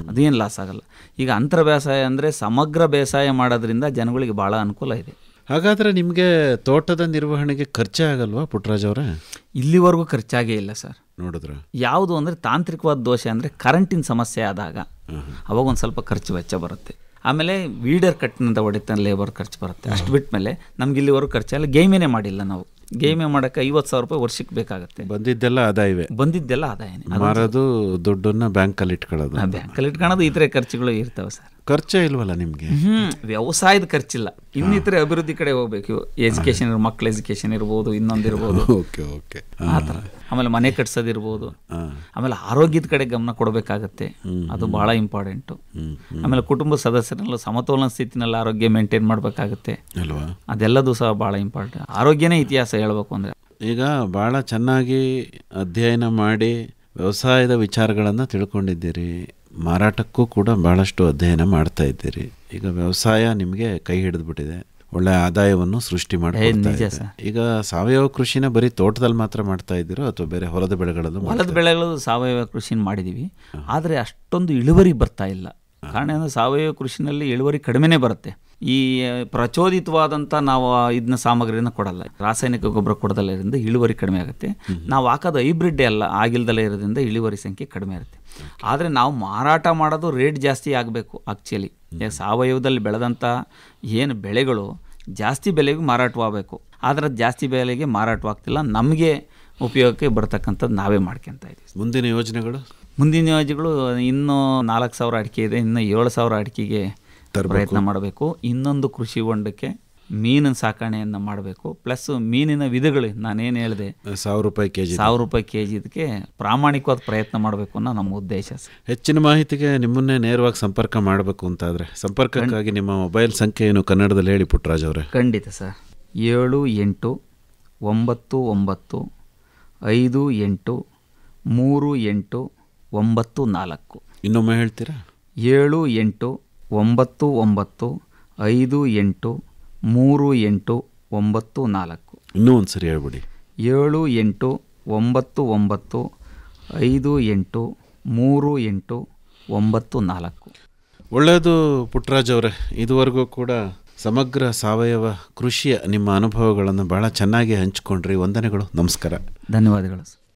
ಅದೇನು ಲಾಸ್ ಆಗಲ್ಲ ಈಗ ಅಂತರ ಬೇಸಾಯ ಅಂದರೆ ಸಮಗ್ರ ಬೇಸಾಯ ಮಾಡೋದ್ರಿಂದ ಜನಗಳಿಗೆ ಭಾಳ ಅನುಕೂಲ ಇದೆ ಹಾಗಾದರೆ ನಿಮಗೆ ತೋಟದ ನಿರ್ವಹಣೆಗೆ ಖರ್ಚೇ ಆಗಲ್ವಾ ಪುಟ್ಟರಾಜ್ ಇಲ್ಲಿವರೆಗೂ ಖರ್ಚಾಗೇ ಇಲ್ಲ ಸರ್ ನೋಡಿದ್ರೆ ಯಾವುದು ಅಂದರೆ ತಾಂತ್ರಿಕವಾದ ದೋಷ ಅಂದರೆ ಕರೆಂಟಿನ ಸಮಸ್ಯೆ ಆದಾಗ ಅವಾಗ ಒಂದು ಸ್ವಲ್ಪ ಖರ್ಚು ವೆಚ್ಚ ಬರುತ್ತೆ ಆಮೇಲೆ ವೀಡರ್ ಕಟ್ನಂತ ಹೊಡಿತಾನೆ ಲೇಬರ್ ಖರ್ಚು ಬರುತ್ತೆ ಅಷ್ಟು ಬಿಟ್ಟ ಮೇಲೆ ನಮ್ಗೆ ಇಲ್ಲಿವರೆಗೂ ಖರ್ಚಲ್ಲ ಗೇಮೇನೆ ಮಾಡಿಲ್ಲ ನಾವು ಗೇಮೇ ಮಾಡೋಕೆ ಐವತ್ತು ಸಾವಿರ ರೂಪಾಯಿ ವರ್ಷಕ್ಕೆ ಬೇಕಾಗುತ್ತೆ ಬಂದಿದ್ದೆಲ್ಲ ಆದಾಯವೇ ಬಂದಿದ್ದೆಲ್ಲ ಆದಾಯನೇ ಮಾರೋದು ದುಡ್ಡನ್ನು ಬ್ಯಾಂಕಲ್ಲಿ ಇಟ್ಕೊಳ್ಳೋದು ಬ್ಯಾಂಕಲ್ಲಿ ಇಟ್ಕೊಳ್ಳೋದು ಈ ಖರ್ಚುಗಳು ಇರ್ತವೆ ಸರ್ ಖರ್ಚೇ ಇಲ್ವಲ್ಲ ನಿಮಗೆ ವ್ಯವಸಾಯದ ಖರ್ಚಿಲ್ಲ ಇನ್ನಿತರ ಅಭಿವೃದ್ಧಿ ಕಡೆ ಹೋಗ್ಬೇಕು ಎಜುಕೇಶನ್ ಮಕ್ಕಳ ಎಜುಕೇಶನ್ ಇರ್ಬೋದು ಇನ್ನೊಂದಿರ್ಬೋದು ಓಕೆ ಓಕೆ ಆಮೇಲೆ ಮನೆ ಕಟ್ಸೋದಿರ್ಬೋದು ಆಮೇಲೆ ಆರೋಗ್ಯದ ಕಡೆ ಗಮನ ಕೊಡಬೇಕಾಗತ್ತೆ ಅದು ಬಹಳ ಇಂಪಾರ್ಟೆಂಟು ಆಮೇಲೆ ಕುಟುಂಬ ಸದಸ್ಯರೆಲ್ಲ ಸಮತೋಲನ ಸ್ಥಿತಿನಲ್ಲಿ ಆರೋಗ್ಯ ಮೇಂಟೈನ್ ಮಾಡಬೇಕಾಗತ್ತೆ ಅಲ್ವಾ ಅದೆಲ್ಲದೂ ಸಹ ಬಹಳ ಇಂಪಾರ್ಟೆಂಟ್ ಆರೋಗ್ಯನೇ ಇತಿಹಾಸ ಹೇಳಬೇಕು ಅಂದರೆ ಈಗ ಭಾಳ ಚೆನ್ನಾಗಿ ಅಧ್ಯಯನ ಮಾಡಿ ವ್ಯವಸಾಯದ ವಿಚಾರಗಳನ್ನು ತಿಳ್ಕೊಂಡಿದ್ದೀರಿ ಮಾರಾಟಕ್ಕೂ ಕೂಡ ಭಾಳಷ್ಟು ಅಧ್ಯಯನ ಮಾಡ್ತಾ ಇದ್ದೀರಿ ಈಗ ವ್ಯವಸಾಯ ನಿಮಗೆ ಕೈ ಹಿಡಿದ್ಬಿಟ್ಟಿದೆ ಒಳ್ಳೆ ಆದಾಯವನ್ನು ಸೃಷ್ಟಿ ಮಾಡಿ ಈಗ ಸಾವಯವ ಕೃಷಿನ ಬರೀ ತೋಟದಲ್ಲಿ ಮಾತ್ರ ಮಾಡ್ತಾ ಇದ್ದೀರೋ ಅಥವಾ ಬೇರೆ ಹೊಲದ ಬೆಳೆಗಳಲ್ಲೂ ಹೊಲದ ಬೆಳೆಗಳು ಸಾವಯವ ಕೃಷಿನ ಮಾಡಿದೀವಿ ಆದರೆ ಅಷ್ಟೊಂದು ಇಳುವರಿ ಬರ್ತಾ ಇಲ್ಲ ಕಾರಣ ಸಾವಯವ ಕೃಷಿನಲ್ಲಿ ಇಳುವರಿ ಕಡಿಮೆನೇ ಬರುತ್ತೆ ಈ ಪ್ರಚೋದಿತವಾದಂಥ ನಾವು ಇದನ್ನ ಸಾಮಗ್ರಿನ ಕೊಡಲ್ಲ ರಾಸಾಯನಿಕ ಗೊಬ್ಬರ ಕೊಡದಲ್ಲೇ ಇಳುವರಿ ಕಡಿಮೆ ಆಗುತ್ತೆ ನಾವು ಹಾಕೋದು ಹೈಬ್ರಿಡ್ ಅಲ್ಲ ಆಗಿಲ್ದಲೇ ಇರೋದ್ರಿಂದ ಇಳುವರಿ ಸಂಖ್ಯೆ ಕಡಿಮೆ ಇರುತ್ತೆ ಆದರೆ ನಾವು ಮಾರಾಟ ಮಾಡೋದು ರೇಟ್ ಜಾಸ್ತಿ ಆಗಬೇಕು ಆ್ಯಕ್ಚುಲಿ ಸಾವಯವದಲ್ಲಿ ಬೆಳೆದಂಥ ಏನು ಬೆಳೆಗಳು ಜಾಸ್ತಿ ಬೆಲೆಗೆ ಮಾರಾಟವಾಗಬೇಕು ಆದರೆ ಜಾಸ್ತಿ ಬೆಲೆಗೆ ಮಾರಾಟವಾಗ್ತಿಲ್ಲ ನಮಗೆ ಉಪಯೋಗಕ್ಕೆ ಬರ್ತಕ್ಕಂಥದ್ದು ನಾವೇ ಮಾಡ್ಕೊತಾ ಇದ್ದೀವಿ ಮುಂದಿನ ಯೋಜನೆಗಳು ಮುಂದಿನ ಯೋಜನೆಗಳು ಇನ್ನೂ ನಾಲ್ಕು ಸಾವಿರ ಅಡಿಕೆ ಇದೆ ಇನ್ನೂ ಏಳು ಸಾವಿರ ಅಡಿಕೆಗೆ ಪ್ರಯತ್ನ ಮಾಡಬೇಕು ಇನ್ನೊಂದು ಕೃಷಿ ಹೊಂಡಕ್ಕೆ ಮೀನಿನ ಸಾಕಾಣೆಯನ್ನು ಮಾಡಬೇಕು ಪ್ಲಸ್ ಮೀನಿನ ವಿಧಗಳು ನಾನೇನು ಹೇಳಿದೆ ಸಾವಿರ ರೂಪಾಯಿ ಕೆ ಜಿ ಸಾವಿರ ರೂಪಾಯಿ ಕೆ ಜಿ ಇದಕ್ಕೆ ಪ್ರಾಮಾಣಿಕವಾದ ಪ್ರಯತ್ನ ಮಾಡಬೇಕು ಅನ್ನೋ ನಮ್ಮ ಉದ್ದೇಶ ಹೆಚ್ಚಿನ ಮಾಹಿತಿಗೆ ನಿಮ್ಮನ್ನೇ ನೇರವಾಗಿ ಸಂಪರ್ಕ ಮಾಡಬೇಕು ಅಂತಾದರೆ ಸಂಪರ್ಕಕ್ಕಾಗಿ ನಿಮ್ಮ ಮೊಬೈಲ್ ಸಂಖ್ಯೆ ಏನು ಕನ್ನಡದಲ್ಲಿ ಹೇಳಿ ಪುಟ್ಟರಾಜ್ ಅವರೇ ಖಂಡಿತ ಸರ್ ಏಳು ಎಂಟು ಒಂಬತ್ತು ಒಂಬತ್ತು ಐದು ಎಂಟು ಮೂರು ಎಂಟು ಒಂಬತ್ತು ನಾಲ್ಕು ಇನ್ನೊಮ್ಮೆ ಹೇಳ್ತೀರಾ ಏಳು ಎಂಟು ಒಂಬತ್ತು ಒಂಬತ್ತು ಐದು ಎಂಟು ಮೂರು ಎಂಟು ಒಂಬತ್ತು ನಾಲ್ಕು ಇನ್ನೂ ಒಂದು ಸರಿ ಹೇಳ್ಬಿಡಿ ಏಳು ಎಂಟು ಒಂಬತ್ತು ಒಂಬತ್ತು ಐದು ಎಂಟು ಮೂರು ಎಂಟು ಒಂಬತ್ತು ನಾಲ್ಕು ಒಳ್ಳೆಯದು ಪುಟ್ಟರಾಜ್ ಅವರೇ ಇದುವರೆಗೂ ಕೂಡ ಸಮಗ್ರ ಸಾವಯವ ಕೃಷಿಯ ನಿಮ್ಮ ಅನುಭವಗಳನ್ನು ಭಾಳ ಚೆನ್ನಾಗಿ ಹಂಚಿಕೊಂಡ್ರಿ ವಂದನೆಗಳು ನಮಸ್ಕಾರ ಧನ್ಯವಾದಗಳು ಸರ್